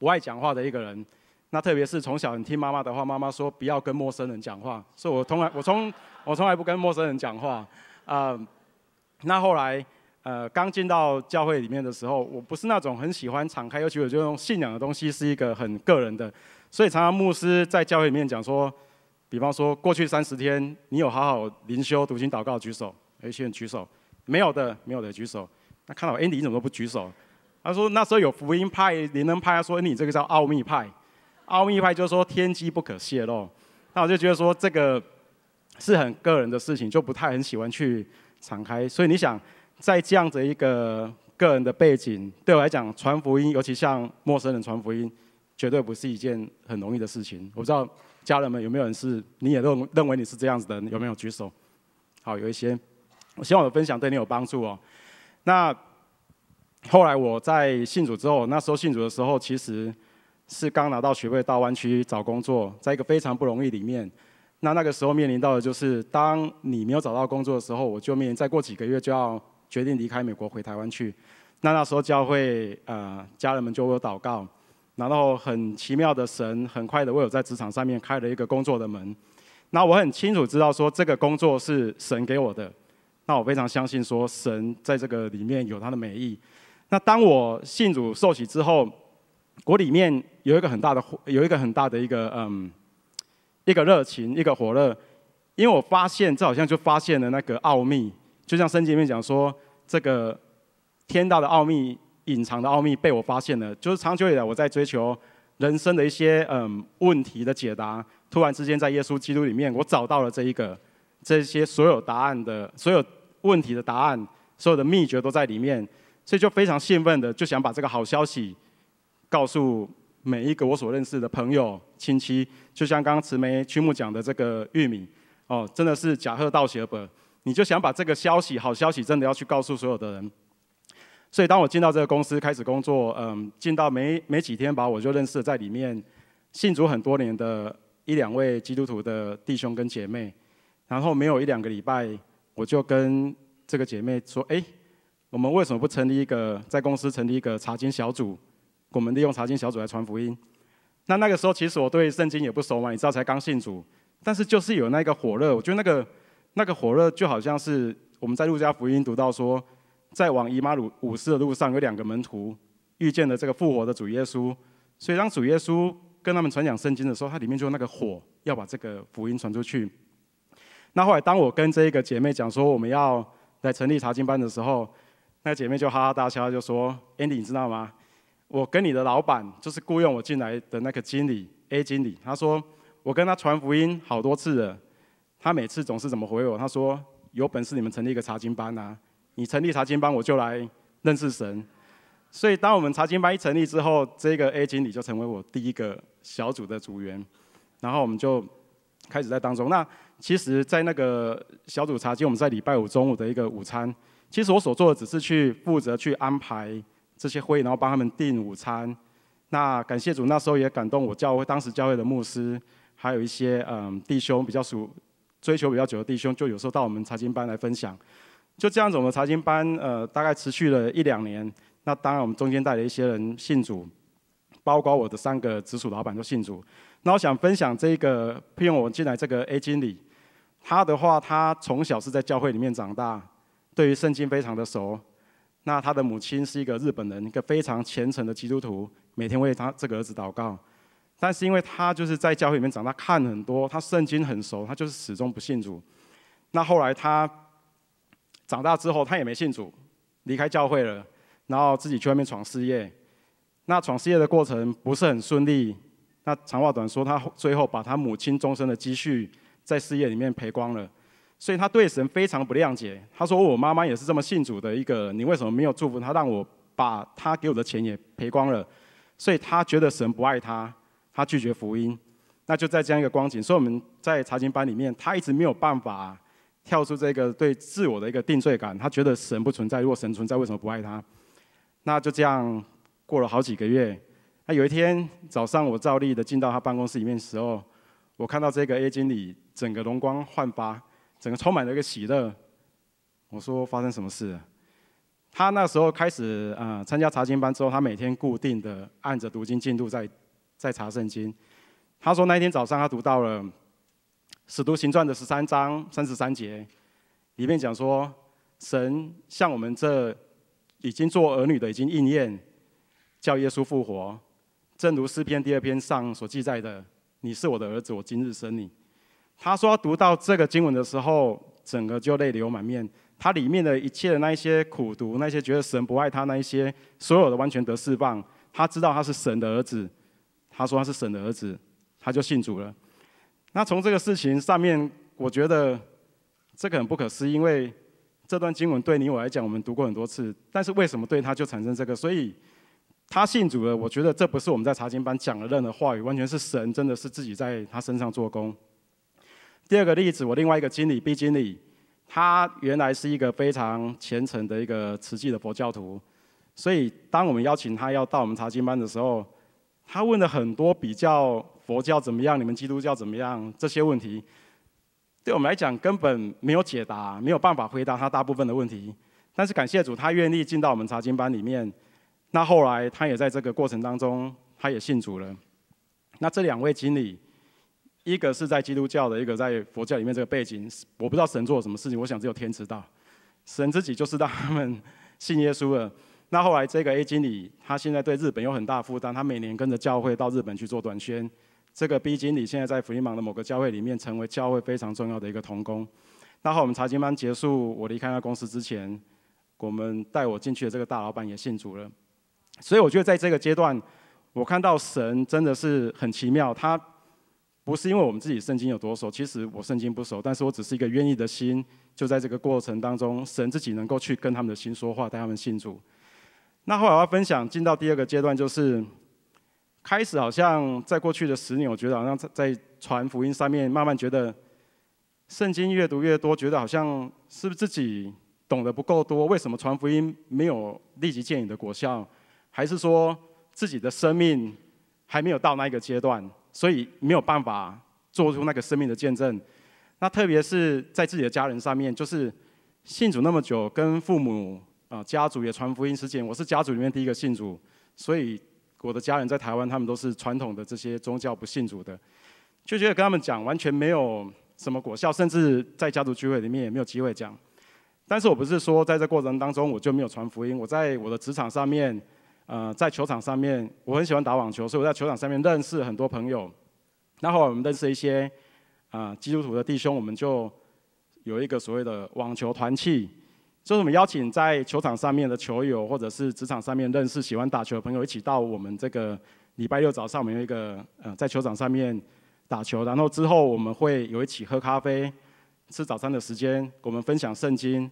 不爱讲话的一个人。那特别是从小，你听妈妈的话，妈妈说不要跟陌生人讲话，所以我从来我从我从来不跟陌生人讲话啊。那后来呃刚进到教会里面的时候，我不是那种很喜欢敞开，尤其我就用信仰的东西是一个很个人的，所以常常牧师在教会里面讲说，比方说过去三十天你有好好灵修、读经、祷告举手，有些人举手，没有的没有的举手。那看到 Andy 你怎么不举手？他说那时候有福音派、灵恩派，他说你这个叫奥秘派。奥秘派就是说天机不可泄露，那我就觉得说这个是很个人的事情，就不太很喜欢去敞开。所以你想，在这样的一个个人的背景，对我来讲传福音，尤其像陌生人传福音，绝对不是一件很容易的事情。我不知道家人们有没有人是你也认认为你是这样子的？有没有举手？好，有一些。我希望我的分享对你有帮助哦。那后来我在信主之后，那时候信主的时候，其实。是刚拿到学位，大湾区找工作，在一个非常不容易里面。那那个时候面临到的就是，当你没有找到工作的时候，我就面临再过几个月就要决定离开美国回台湾去。那那时候教会呃，家人们就有祷告，然后很奇妙的神，很快的为我在职场上面开了一个工作的门。那我很清楚知道说，这个工作是神给我的。那我非常相信说，神在这个里面有他的美意。那当我信主受洗之后。国里面有一个很大的火，有一个很大的一个嗯，一个热情，一个火热。因为我发现这好像就发现了那个奥秘，就像经杰面讲说，这个天大的奥秘、隐藏的奥秘被我发现了。就是长久以来我在追求人生的一些嗯问题的解答，突然之间在耶稣基督里面，我找到了这一个这些所有答案的所有问题的答案，所有的秘诀都在里面，所以就非常兴奋的就想把这个好消息。告诉每一个我所认识的朋友、亲戚，就像刚刚慈眉曲目讲的这个玉米哦，真的是假贺道而本，你就想把这个消息、好消息，真的要去告诉所有的人。所以，当我进到这个公司开始工作，嗯，进到没没几天吧，我就认识在里面信主很多年的，一两位基督徒的弟兄跟姐妹。然后，没有一两个礼拜，我就跟这个姐妹说：“哎，我们为什么不成立一个在公司成立一个查经小组？”我们利用查经小组来传福音。那那个时候，其实我对圣经也不熟嘛，你知道才刚信主，但是就是有那个火热。我觉得那个那个火热，就好像是我们在路加福音读到说，在往姨妈鲁五斯的路上，有两个门徒遇见了这个复活的主耶稣。所以当主耶稣跟他们传讲圣经的时候，它里面就那个火要把这个福音传出去。那后来当我跟这个姐妹讲说我们要来成立查经班的时候，那姐妹就哈哈大笑，就说：“Andy，你知道吗？”我跟你的老板，就是雇佣我进来的那个经理 A 经理，他说我跟他传福音好多次了，他每次总是怎么回我？他说有本事你们成立一个查经班啊！你成立查经班，我就来认识神。所以当我们查经班一成立之后，这个 A 经理就成为我第一个小组的组员，然后我们就开始在当中。那其实，在那个小组查经，我们在礼拜五中午的一个午餐，其实我所做的只是去负责去安排。这些会然后帮他们订午餐。那感谢主，那时候也感动我教会，当时教会的牧师，还有一些嗯弟兄比较熟、追求比较久的弟兄，就有时候到我们财经班来分享。就这样子，我们财经班呃大概持续了一两年。那当然，我们中间带了一些人信主，包括我的三个直属老板都信主。那我想分享这个聘用我进来这个 A 经理，他的话，他从小是在教会里面长大，对于圣经非常的熟。那他的母亲是一个日本人，一个非常虔诚的基督徒，每天为他这个儿子祷告。但是因为他就是在教会里面长大，看很多，他圣经很熟，他就是始终不信主。那后来他长大之后，他也没信主，离开教会了，然后自己去外面闯事业。那闯事业的过程不是很顺利。那长话短说，他最后把他母亲终身的积蓄在事业里面赔光了。所以他对神非常不谅解。他说：“我妈妈也是这么信主的一个，你为什么没有祝福他？让我把他给我的钱也赔光了。”所以他觉得神不爱他，他拒绝福音。那就在这样一个光景，所以我们在查经班里面，他一直没有办法跳出这个对自我的一个定罪感。他觉得神不存在，如果神存在，为什么不爱他？那就这样过了好几个月。那有一天早上，我照例的进到他办公室里面的时候，我看到这个 A 经理整个容光焕发。整个充满了一个喜乐。我说发生什么事？他那时候开始呃参加查经班之后，他每天固定的按着读经进度在在查圣经。他说那一天早上他读到了《使徒行传》的十三章三十三节，里面讲说，神向我们这已经做儿女的已经应验，叫耶稣复活，正如诗篇第二篇上所记载的，你是我的儿子，我今日生你。他说读到这个经文的时候，整个就泪流满面。他里面的一切的那一些苦读，那些觉得神不爱他那一些，所有的完全得释放。他知道他是神的儿子，他说他是神的儿子，他就信主了。那从这个事情上面，我觉得这个很不可思议，因为这段经文对你我来讲，我们读过很多次，但是为什么对他就产生这个？所以他信主了。我觉得这不是我们在查经班讲的任何话语，完全是神真的是自己在他身上做工。第二个例子，我另外一个经理 B 经理，他原来是一个非常虔诚的一个慈济的佛教徒，所以当我们邀请他要到我们茶经班的时候，他问了很多比较佛教怎么样、你们基督教怎么样这些问题，对我们来讲根本没有解答，没有办法回答他大部分的问题。但是感谢主，他愿意进到我们茶经班里面。那后来他也在这个过程当中，他也信主了。那这两位经理。一个是在基督教的，一个在佛教里面这个背景，我不知道神做了什么事情，我想只有天知道。神自己就是让他们信耶稣了。那后来这个 A 经理，他现在对日本有很大负担，他每年跟着教会到日本去做短宣。这个 B 经理现在在福音芒的某个教会里面，成为教会非常重要的一个童工。那后我们查经班结束，我离开那公司之前，我们带我进去的这个大老板也信主了。所以我觉得在这个阶段，我看到神真的是很奇妙，他。不是因为我们自己圣经有多熟，其实我圣经不熟，但是我只是一个愿意的心，就在这个过程当中，神自己能够去跟他们的心说话，带他们信主。那后来我要分享进到第二个阶段，就是开始好像在过去的十年，我觉得好像在传福音上面，慢慢觉得圣经阅读越多，觉得好像是不是自己懂得不够多？为什么传福音没有立即见你的果效？还是说自己的生命还没有到那一个阶段？所以没有办法做出那个生命的见证。那特别是在自己的家人上面，就是信主那么久，跟父母啊家族也传福音事件。我是家族里面第一个信主，所以我的家人在台湾他们都是传统的这些宗教不信主的，就觉得跟他们讲完全没有什么果效，甚至在家族聚会里面也没有机会讲。但是我不是说在这过程当中我就没有传福音，我在我的职场上面。呃，在球场上面，我很喜欢打网球，所以我在球场上面认识很多朋友。那后我们认识一些啊基督徒的弟兄，我们就有一个所谓的网球团契。就是我们邀请在球场上面的球友，或者是职场上面认识喜欢打球的朋友，一起到我们这个礼拜六早上，我们有一个呃在球场上面打球。然后之后我们会有一起喝咖啡、吃早餐的时间，我们分享圣经，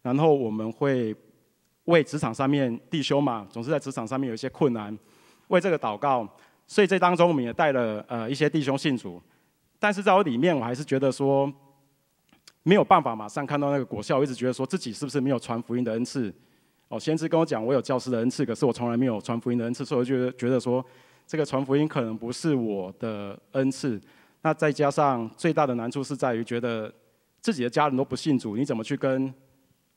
然后我们会。为职场上面弟兄嘛，总是在职场上面有一些困难，为这个祷告。所以这当中我们也带了呃一些弟兄信主，但是在我里面我还是觉得说没有办法马上看到那个果效，一直觉得说自己是不是没有传福音的恩赐。哦，先知跟我讲我有教师的恩赐，可是我从来没有传福音的恩赐，所以我就觉得说这个传福音可能不是我的恩赐。那再加上最大的难处是在于觉得自己的家人都不信主，你怎么去跟？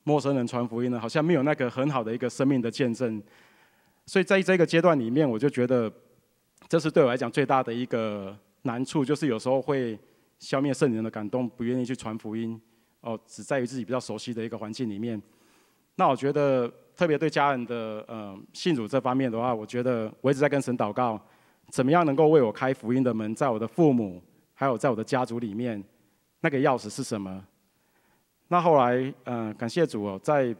陌生人传福音呢，好像没有那个很好的一个生命的见证，所以在这个阶段里面，我就觉得这是对我来讲最大的一个难处，就是有时候会消灭圣人的感动，不愿意去传福音。哦，只在于自己比较熟悉的一个环境里面。那我觉得特别对家人的呃信主这方面的话，我觉得我一直在跟神祷告，怎么样能够为我开福音的门，在我的父母还有在我的家族里面，那个钥匙是什么？那后来，呃，感谢主哦，在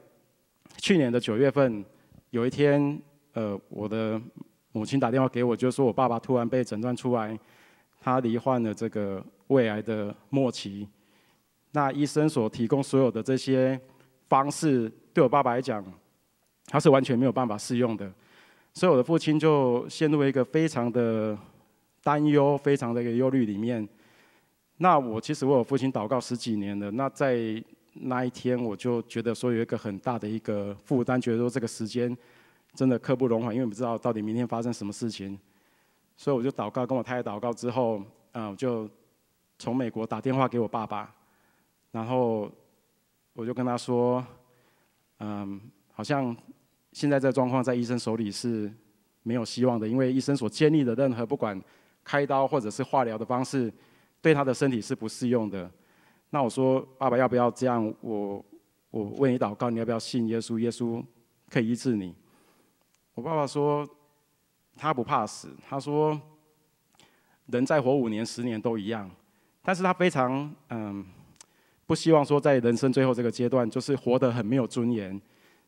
去年的九月份，有一天，呃，我的母亲打电话给我，就说我爸爸突然被诊断出来，他罹患了这个胃癌的末期。那医生所提供所有的这些方式，对我爸爸来讲，他是完全没有办法适用的，所以我的父亲就陷入一个非常的担忧、非常的一个忧虑里面。那我其实为我父亲祷告十几年了。那在那一天，我就觉得说有一个很大的一个负担，觉得说这个时间真的刻不容缓，因为不知道到底明天发生什么事情。所以我就祷告，跟我太太祷告之后，啊、我就从美国打电话给我爸爸，然后我就跟他说，嗯，好像现在这状况在医生手里是没有希望的，因为医生所建立的任何不管开刀或者是化疗的方式。对他的身体是不适用的。那我说，爸爸要不要这样？我我问你祷告，你要不要信耶稣？耶稣可以医治你。我爸爸说，他不怕死。他说，人再活五年、十年都一样，但是他非常嗯，不希望说在人生最后这个阶段，就是活得很没有尊严。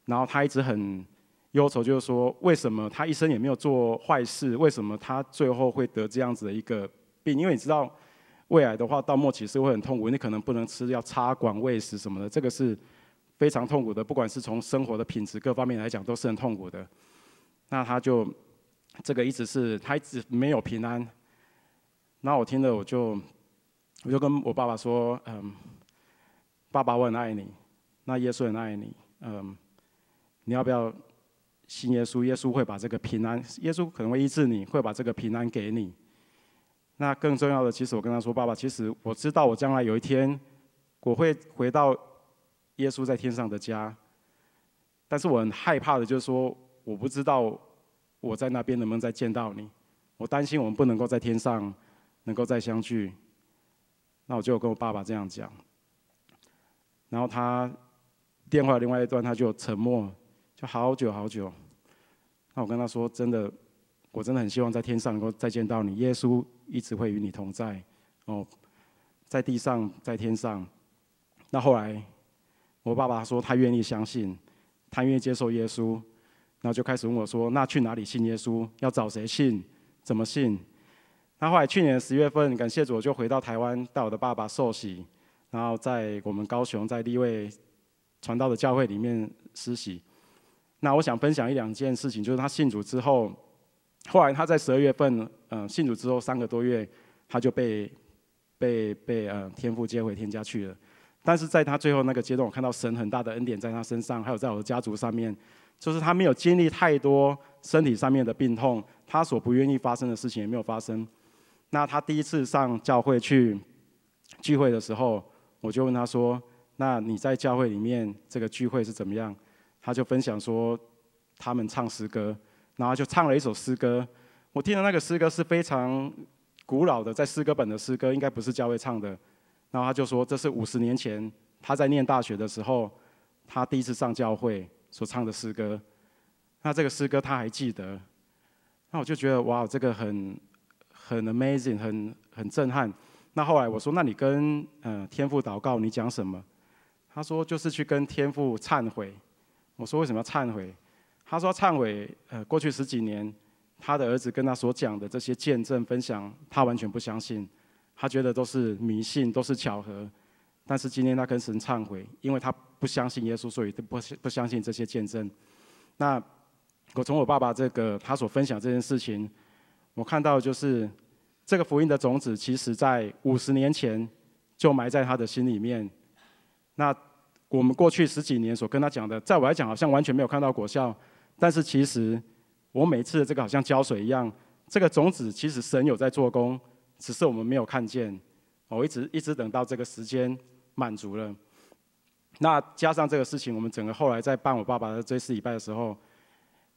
然后他一直很忧愁，就是说，为什么他一生也没有做坏事，为什么他最后会得这样子的一个病？因为你知道。胃癌的话，到末期是会很痛苦，你可能不能吃，要插管喂食什么的，这个是非常痛苦的。不管是从生活的品质各方面来讲，都是很痛苦的。那他就这个一直是，他一直没有平安。那我听了，我就我就跟我爸爸说，嗯，爸爸我很爱你，那耶稣很爱你，嗯，你要不要信耶稣？耶稣会把这个平安，耶稣可能会医治你，会把这个平安给你。那更重要的，其实我跟他说：“爸爸，其实我知道我将来有一天，我会回到耶稣在天上的家。但是我很害怕的，就是说我不知道我在那边能不能再见到你，我担心我们不能够在天上能够再相聚。那我就跟我爸爸这样讲，然后他电话另外一段他就沉默，就好久好久。那我跟他说：真的，我真的很希望在天上能够再见到你，耶稣。”一直会与你同在，哦，在地上，在天上。那后来，我爸爸说他愿意相信，他愿意接受耶稣，然后就开始问我说：那去哪里信耶稣？要找谁信？怎么信？那后来去年十月份，感谢主，我就回到台湾，带我的爸爸受洗，然后在我们高雄在立位传道的教会里面施洗。那我想分享一两件事情，就是他信主之后。后来他在十二月份，嗯，信主之后三个多月，他就被，被被呃天父接回天家去了。但是在他最后那个阶段，我看到神很大的恩典在他身上，还有在我的家族上面，就是他没有经历太多身体上面的病痛，他所不愿意发生的事情也没有发生。那他第一次上教会去聚会的时候，我就问他说：“那你在教会里面这个聚会是怎么样？”他就分享说，他们唱诗歌。然后就唱了一首诗歌，我听的那个诗歌是非常古老的，在诗歌本的诗歌应该不是教会唱的。然后他就说，这是五十年前他在念大学的时候，他第一次上教会所唱的诗歌。那这个诗歌他还记得。那我就觉得哇，这个很很 amazing，很很震撼。那后来我说，那你跟呃天父祷告，你讲什么？他说就是去跟天父忏悔。我说为什么要忏悔？他说：“忏悔，呃，过去十几年，他的儿子跟他所讲的这些见证分享，他完全不相信，他觉得都是迷信，都是巧合。但是今天他跟神忏悔，因为他不相信耶稣，所以不不相信这些见证。那我从我爸爸这个他所分享这件事情，我看到就是这个福音的种子，其实在五十年前就埋在他的心里面。那我们过去十几年所跟他讲的，在我来讲好像完全没有看到果效。”但是其实，我每次的这个好像浇水一样，这个种子其实神有在做工，只是我们没有看见。我一直一直等到这个时间满足了。那加上这个事情，我们整个后来在办我爸爸的追思礼拜的时候，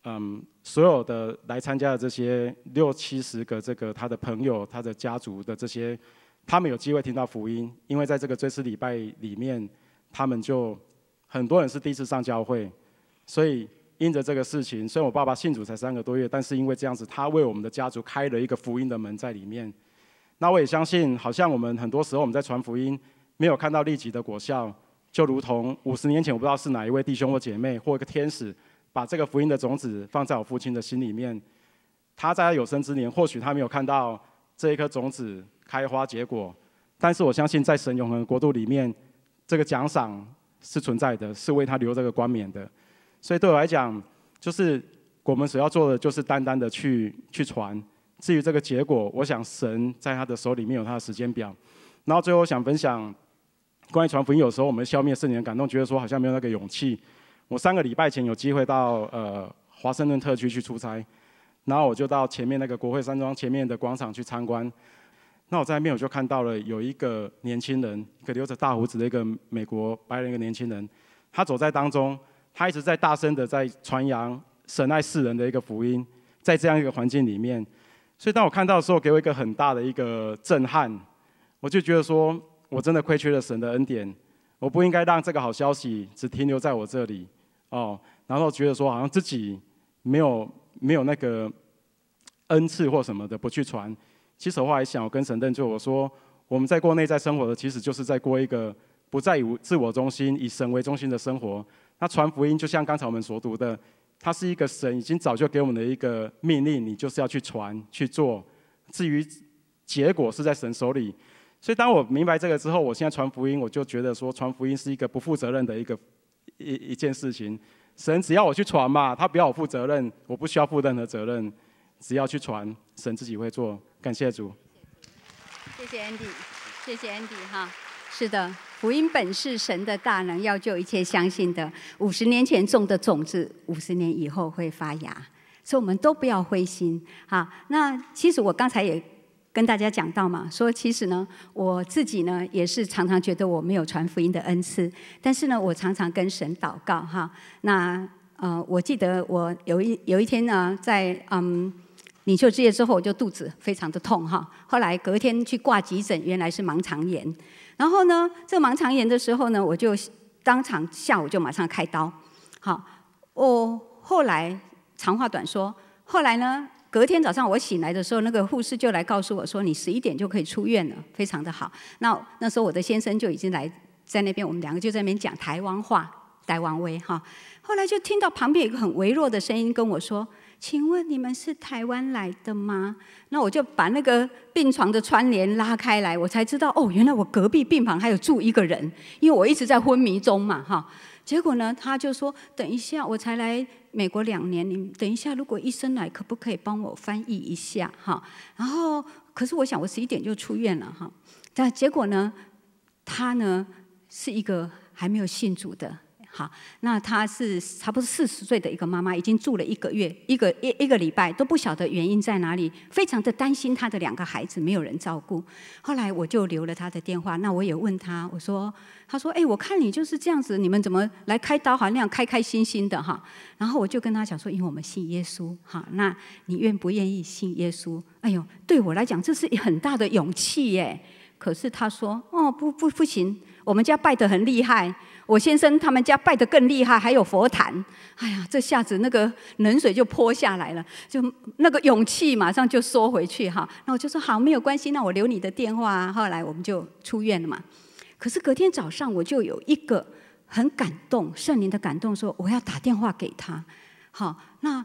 嗯，所有的来参加的这些六七十个这个他的朋友、他的家族的这些，他们有机会听到福音，因为在这个追思礼拜里面，他们就很多人是第一次上教会，所以。因着这个事情，虽然我爸爸信主才三个多月，但是因为这样子，他为我们的家族开了一个福音的门在里面。那我也相信，好像我们很多时候我们在传福音，没有看到立即的果效，就如同五十年前，我不知道是哪一位弟兄或姐妹或一个天使，把这个福音的种子放在我父亲的心里面。他在他有生之年，或许他没有看到这一颗种子开花结果，但是我相信在神永恒国度里面，这个奖赏是存在的，是为他留这个冠冕的。所以对我来讲，就是我们所要做的，就是单单的去去传。至于这个结果，我想神在他的手里面有他的时间表。然后最后想分享关于传福音，有时候我们消灭圣灵感动，觉得说好像没有那个勇气。我三个礼拜前有机会到呃华盛顿特区去出差，然后我就到前面那个国会山庄前面的广场去参观。那我在那边我就看到了有一个年轻人，一个留着大胡子的一个美国白人一个年轻人，他走在当中。他一直在大声的在传扬神爱世人的一个福音，在这样一个环境里面，所以当我看到的时候，给我一个很大的一个震撼，我就觉得说我真的亏缺了神的恩典，我不应该让这个好消息只停留在我这里哦，然后觉得说好像自己没有没有那个恩赐或什么的，不去传。其实我还想我跟神论就我说，我们在过内在生活的，其实就是在过一个不再以自我中心，以神为中心的生活。那传福音就像刚才我们所读的，它是一个神已经早就给我们的一个命令，你就是要去传去做。至于结果是在神手里，所以当我明白这个之后，我现在传福音，我就觉得说传福音是一个不负责任的一个一一件事情。神只要我去传嘛，他不要我负责任，我不需要负任何责任，只要去传，神自己会做。感谢主。谢谢 Andy，谢谢 Andy 哈，是的。福音本是神的大能，要救一切相信的。五十年前种的种子，五十年以后会发芽，所以我们都不要灰心。好，那其实我刚才也跟大家讲到嘛，说其实呢，我自己呢也是常常觉得我没有传福音的恩赐，但是呢，我常常跟神祷告。哈，那呃，我记得我有一有一天呢，在嗯领袖之夜之后，我就肚子非常的痛，哈，后来隔天去挂急诊，原来是盲肠炎。然后呢，这盲肠炎的时候呢，我就当场下午就马上开刀。好，我后来长话短说，后来呢，隔天早上我醒来的时候，那个护士就来告诉我说，你十一点就可以出院了，非常的好。那那时候我的先生就已经来在那边，我们两个就在那边讲台湾话，台湾威哈。后来就听到旁边有一个很微弱的声音跟我说。请问你们是台湾来的吗？那我就把那个病床的窗帘拉开来，我才知道哦，原来我隔壁病房还有住一个人，因为我一直在昏迷中嘛，哈。结果呢，他就说：“等一下，我才来美国两年，你等一下如果医生来，可不可以帮我翻译一下？哈。”然后，可是我想我十一点就出院了，哈。但结果呢，他呢是一个还没有信主的。好，那她是差不多四十岁的一个妈妈，已经住了一个月，一个一一个礼拜都不晓得原因在哪里，非常的担心她的两个孩子没有人照顾。后来我就留了她的电话，那我也问她，我说：“她说，哎，我看你就是这样子，你们怎么来开刀像那样开开心心的哈。”然后我就跟她讲说：“因为我们信耶稣，好，那你愿不愿意信耶稣？”哎呦，对我来讲这是很大的勇气耶。可是她说：“哦，不不不行，我们家拜得很厉害。”我先生他们家拜得更厉害，还有佛坛。哎呀，这下子那个冷水就泼下来了，就那个勇气马上就缩回去哈。那我就说好，没有关系，那我留你的电话啊。后来我们就出院了嘛。可是隔天早上，我就有一个很感动圣灵的感动，说我要打电话给他。好，那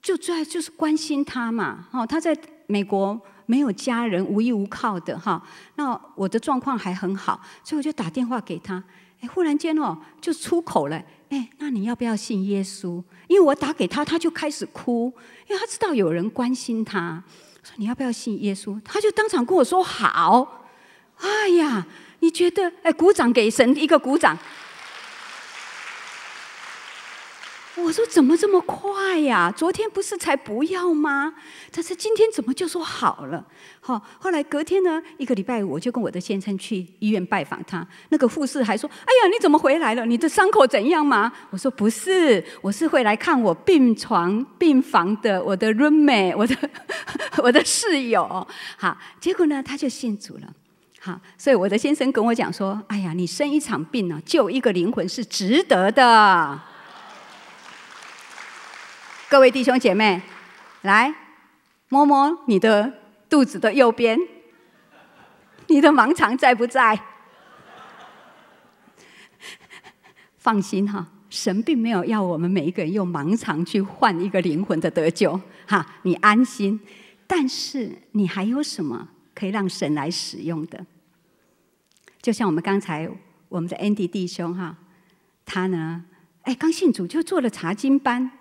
就最爱就是关心他嘛。哈，他在美国没有家人，无依无靠的哈。那我的状况还很好，所以我就打电话给他。哎，忽然间哦，就出口了。哎，那你要不要信耶稣？因为我打给他，他就开始哭，因为他知道有人关心他。说你要不要信耶稣？他就当场跟我说：“好。”哎呀，你觉得？哎，鼓掌给神一个鼓掌。我说怎么这么快呀？昨天不是才不要吗？但是今天怎么就说好了？好，后来隔天呢，一个礼拜我就跟我的先生去医院拜访他。那个护士还说：“哎呀，你怎么回来了？你的伤口怎样吗？”我说：“不是，我是会来看我病床病房的我的 roommate，我的 我的室友。”好，结果呢他就信主了。好，所以我的先生跟我讲说：“哎呀，你生一场病呢，救一个灵魂是值得的。”各位弟兄姐妹，来摸摸你的肚子的右边，你的盲肠在不在？放心哈，神并没有要我们每一个人用盲肠去换一个灵魂的得救哈，你安心。但是你还有什么可以让神来使用的？就像我们刚才我们的 Andy 弟兄哈，他呢，哎，刚信主就做了查经班。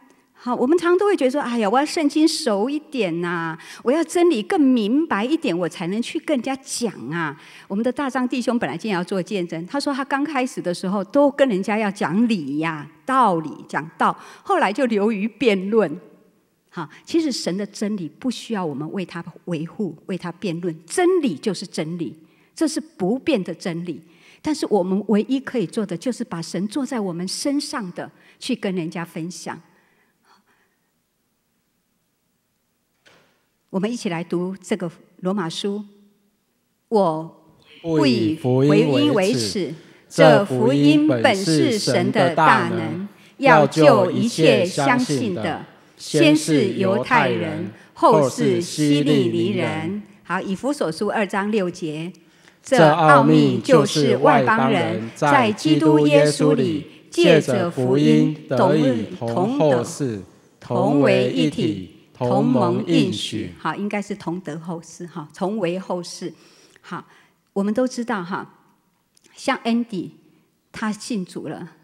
好，我们常都会觉得说：“哎呀，我要圣经熟一点呐，我要真理更明白一点，我才能去更加讲啊。”我们的大张弟兄本来今天要做见证，他说他刚开始的时候都跟人家要讲理呀、道理、讲道，后来就流于辩论。好，其实神的真理不需要我们为他维护、为他辩论，真理就是真理，这是不变的真理。但是我们唯一可以做的，就是把神坐在我们身上的，去跟人家分享。我们一起来读这个罗马书。我不以福音为耻，这福音本是神的大能，要救一切相信的。先是犹太人，后是希利尼人。好，以弗所书二章六节。这奥秘就是外邦人，在基督耶稣里借着福音得以同等同为一体。同盟应许，好，应该是同德后世，哈，同为后世，好，我们都知道，哈，像 Andy，他信主了，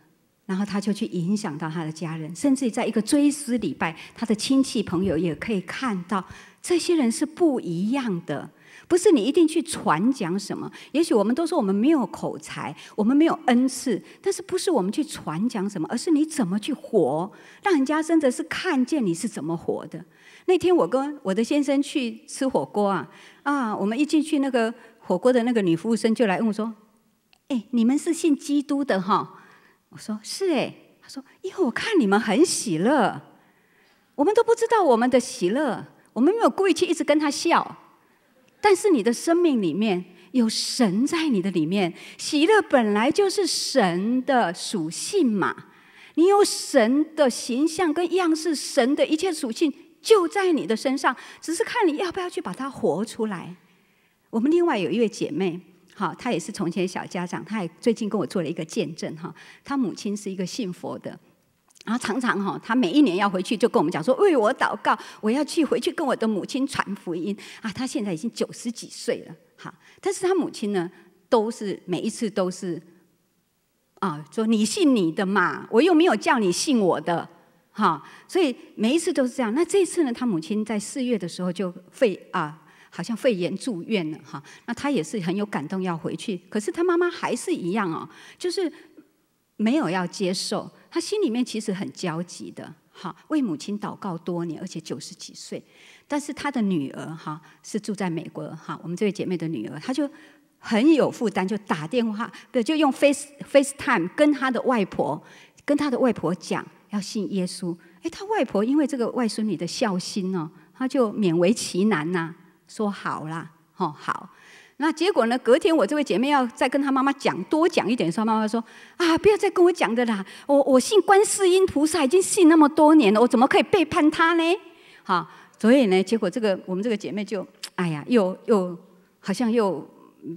然后他就去影响到他的家人，甚至在一个追思礼拜，他的亲戚朋友也可以看到，这些人是不一样的，不是你一定去传讲什么，也许我们都说我们没有口才，我们没有恩赐，但是不是我们去传讲什么，而是你怎么去活，让人家真的是看见你是怎么活的。那天我跟我的先生去吃火锅啊啊！我们一进去，那个火锅的那个女服务生就来问我说：“哎，你们是信基督的哈？”我说：“是哎。”他说：“因为我看你们很喜乐，我们都不知道我们的喜乐，我们没有故意去一直跟他笑。但是你的生命里面有神在你的里面，喜乐本来就是神的属性嘛。你有神的形象跟样式，神的一切属性。”就在你的身上，只是看你要不要去把它活出来。我们另外有一位姐妹，哈，她也是从前小家长，她也最近跟我做了一个见证，哈。她母亲是一个信佛的，然后常常哈，她每一年要回去就跟我们讲说：为我祷告，我要去回去跟我的母亲传福音啊。她现在已经九十几岁了，哈。但是她母亲呢，都是每一次都是，啊，说你信你的嘛，我又没有叫你信我的。哈，所以每一次都是这样。那这一次呢？他母亲在四月的时候就肺啊，好像肺炎住院了哈。那她也是很有感动要回去，可是他妈妈还是一样哦，就是没有要接受。她心里面其实很焦急的，哈，为母亲祷告多年，而且九十几岁，但是她的女儿哈是住在美国哈。我们这位姐妹的女儿，她就很有负担，就打电话对，就用 Face FaceTime 跟她的外婆，跟她的外婆讲。要信耶稣，哎，他外婆因为这个外孙女的孝心哦，他就勉为其难呐，说好啦，哦好。那结果呢？隔天我这位姐妹要再跟她妈妈讲多讲一点，说妈妈说：“啊，不要再跟我讲的啦，我我信观世音菩萨已经信那么多年了，我怎么可以背叛他呢？”哈，所以呢，结果这个我们这个姐妹就哎呀，又又好像又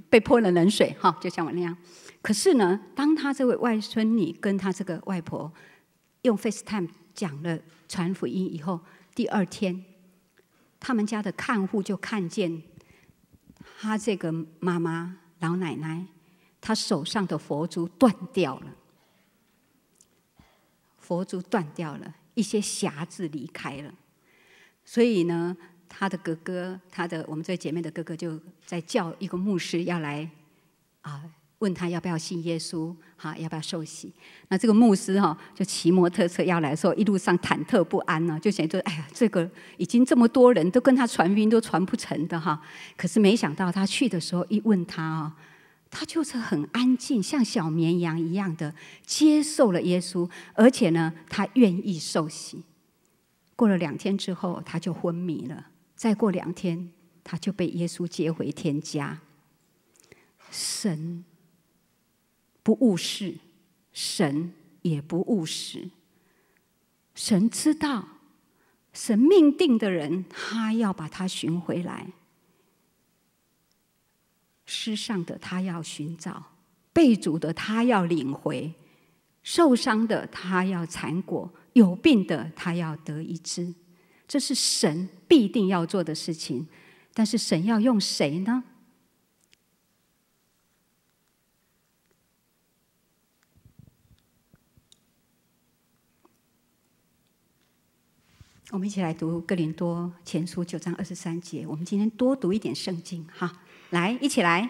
被泼了冷水哈，就像我那样。可是呢，当她这位外孙女跟她这个外婆。用 FaceTime 讲了传福音以后，第二天，他们家的看护就看见，他这个妈妈老奶奶，她手上的佛珠断掉了，佛珠断掉了，一些匣子离开了，所以呢，他的哥哥，他的我们最姐妹的哥哥，就在叫一个牧师要来啊。问他要不要信耶稣？哈，要不要受洗？那这个牧师哈，就骑摩托车要来的时候，一路上忐忑不安呢，就想说：“哎呀，这个已经这么多人都跟他传福音都传不成的哈。”可是没想到他去的时候一问他啊，他就是很安静，像小绵羊一样的接受了耶稣，而且呢，他愿意受洗。过了两天之后，他就昏迷了。再过两天，他就被耶稣接回天家。神。不务实，神也不务实。神知道，神命定的人，他要把它寻回来；失上的他要寻找，被主的他要领回，受伤的他要缠裹，有病的他要得医治。这是神必定要做的事情。但是神要用谁呢？我们一起来读《哥林多前书》九章二十三节。我们今天多读一点圣经，哈，来，一起来。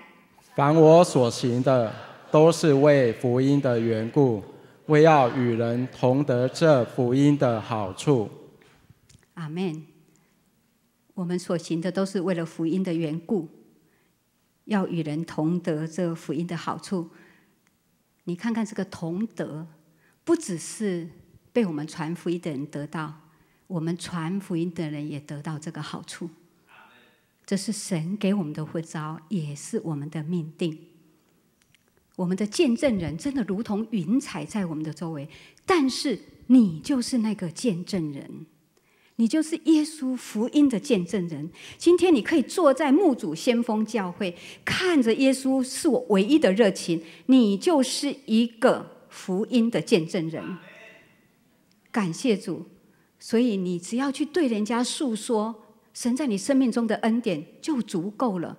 凡我所行的，都是为福音的缘故，为要与人同得这福音的好处。阿门。我们所行的都是为了福音的缘故，要与人同得这福音的好处。你看看这个“同德，不只是被我们传福音的人得到。我们传福音的人也得到这个好处，这是神给我们的会招也是我们的命定。我们的见证人真的如同云彩在我们的周围，但是你就是那个见证人，你就是耶稣福音的见证人。今天你可以坐在墓主先锋教会，看着耶稣是我唯一的热情，你就是一个福音的见证人。感谢主。所以，你只要去对人家诉说神在你生命中的恩典，就足够了。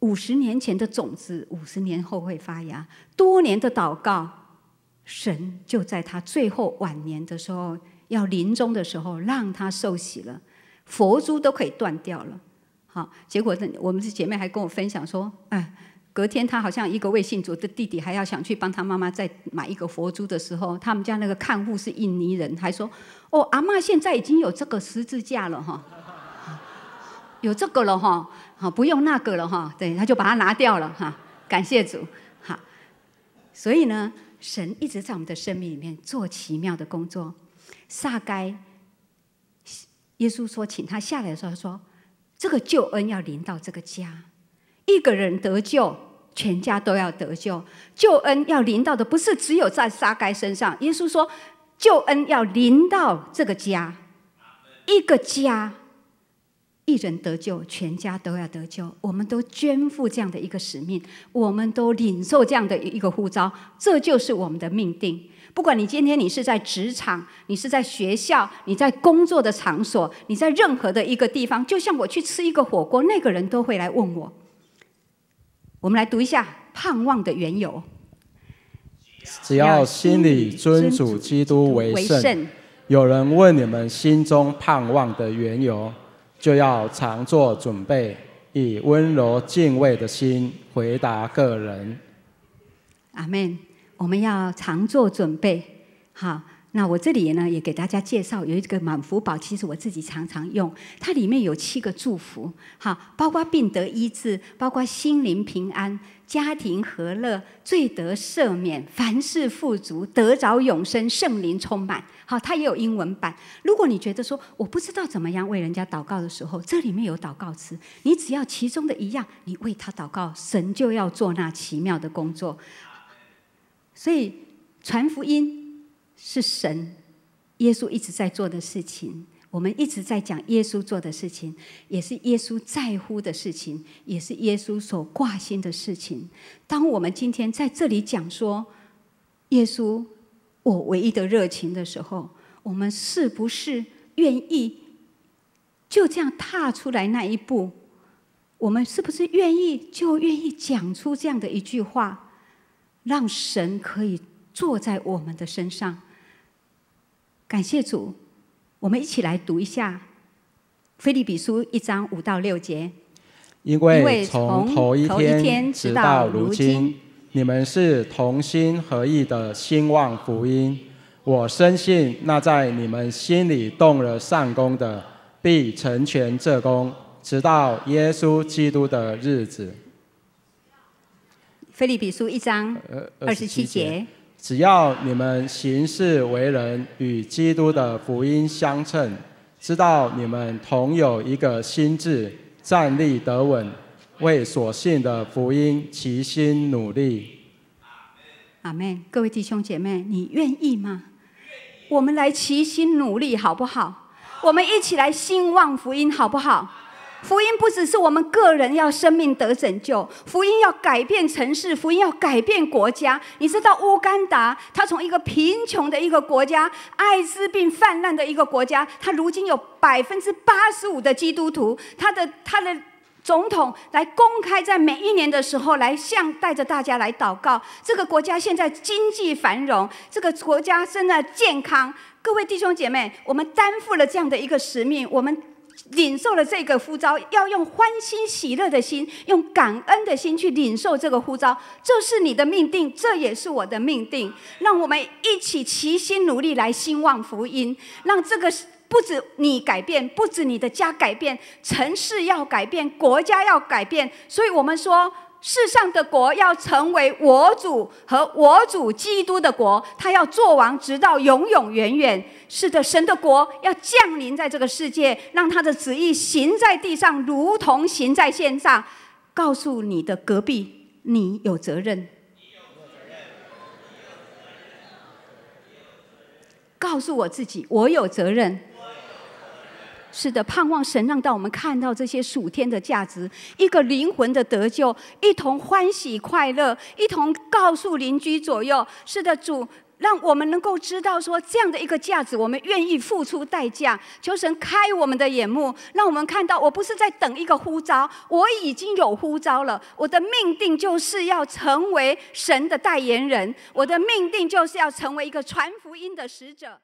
五十年前的种子，五十年后会发芽。多年的祷告，神就在他最后晚年的时候，要临终的时候，让他受洗了。佛珠都可以断掉了。好，结果呢？我们这姐妹还跟我分享说：“哎。”隔天，他好像一个未信主的弟弟，还要想去帮他妈妈再买一个佛珠的时候，他们家那个看护是印尼人，还说：“哦，阿妈现在已经有这个十字架了哈，有这个了哈，好不用那个了哈。”对，他就把它拿掉了哈，感谢主。哈。所以呢，神一直在我们的生命里面做奇妙的工作。撒该，耶稣说，请他下来的时候说：“这个救恩要临到这个家。”一个人得救，全家都要得救。救恩要临到的，不是只有在撒该身上。耶稣说，救恩要临到这个家，一个家，一人得救，全家都要得救。我们都肩负这样的一个使命，我们都领受这样的一个呼召，这就是我们的命定。不管你今天你是在职场，你是在学校，你在工作的场所，你在任何的一个地方，就像我去吃一个火锅，那个人都会来问我。我们来读一下盼望的缘由。只要心里尊主基督为圣。有人问你们心中盼望的缘由，就要常做准备，以温柔敬畏的心回答个人。阿门。我们要常做准备，好。那我这里呢，也给大家介绍有一个满福宝，其实我自己常常用。它里面有七个祝福，好，包括病得医治，包括心灵平安，家庭和乐，罪得赦免，凡事富足，得着永生，圣灵充满。好，它也有英文版。如果你觉得说我不知道怎么样为人家祷告的时候，这里面有祷告词，你只要其中的一样，你为他祷告，神就要做那奇妙的工作。所以传福音。是神，耶稣一直在做的事情。我们一直在讲耶稣做的事情，也是耶稣在乎的事情，也是耶稣所挂心的事情。当我们今天在这里讲说耶稣，我唯一的热情的时候，我们是不是愿意就这样踏出来那一步？我们是不是愿意就愿意讲出这样的一句话，让神可以坐在我们的身上？感谢主，我们一起来读一下《菲利比书》一章五到六节。因为从头一天直到如今，你们是同心合意的兴旺福音。我深信那在你们心里动了善工的，必成全这功，直到耶稣基督的日子。《菲利比书》一章二十七节。只要你们行事为人与基督的福音相称，知道你们同有一个心智，站立得稳，为所信的福音齐心努力。阿门。各位弟兄姐妹，你愿意吗？我们来齐心努力好不好？我们一起来兴旺福音好不好？福音不只是我们个人要生命得拯救，福音要改变城市，福音要改变国家。你知道乌干达，它从一个贫穷的一个国家、艾滋病泛滥的一个国家，它如今有百分之八十五的基督徒，他的他的总统来公开在每一年的时候来向带着大家来祷告。这个国家现在经济繁荣，这个国家现在健康。各位弟兄姐妹，我们担负了这样的一个使命，我们。领受了这个呼召，要用欢欣喜乐的心，用感恩的心去领受这个呼召。这是你的命定，这也是我的命定。让我们一起齐心努力来兴旺福音，让这个不止你改变，不止你的家改变，城市要改变，国家要改变。所以我们说。世上的国要成为我主和我主基督的国，他要做王，直到永永远远。是的，神的国要降临在这个世界，让他的旨意行在地上，如同行在天上。告诉你的隔壁，你有责任。告诉我自己，我有责任。是的，盼望神让到我们看到这些暑天的价值，一个灵魂的得救，一同欢喜快乐，一同告诉邻居左右。是的，主让我们能够知道说这样的一个价值，我们愿意付出代价。求神开我们的眼目，让我们看到，我不是在等一个呼召，我已经有呼召了。我的命定就是要成为神的代言人，我的命定就是要成为一个传福音的使者。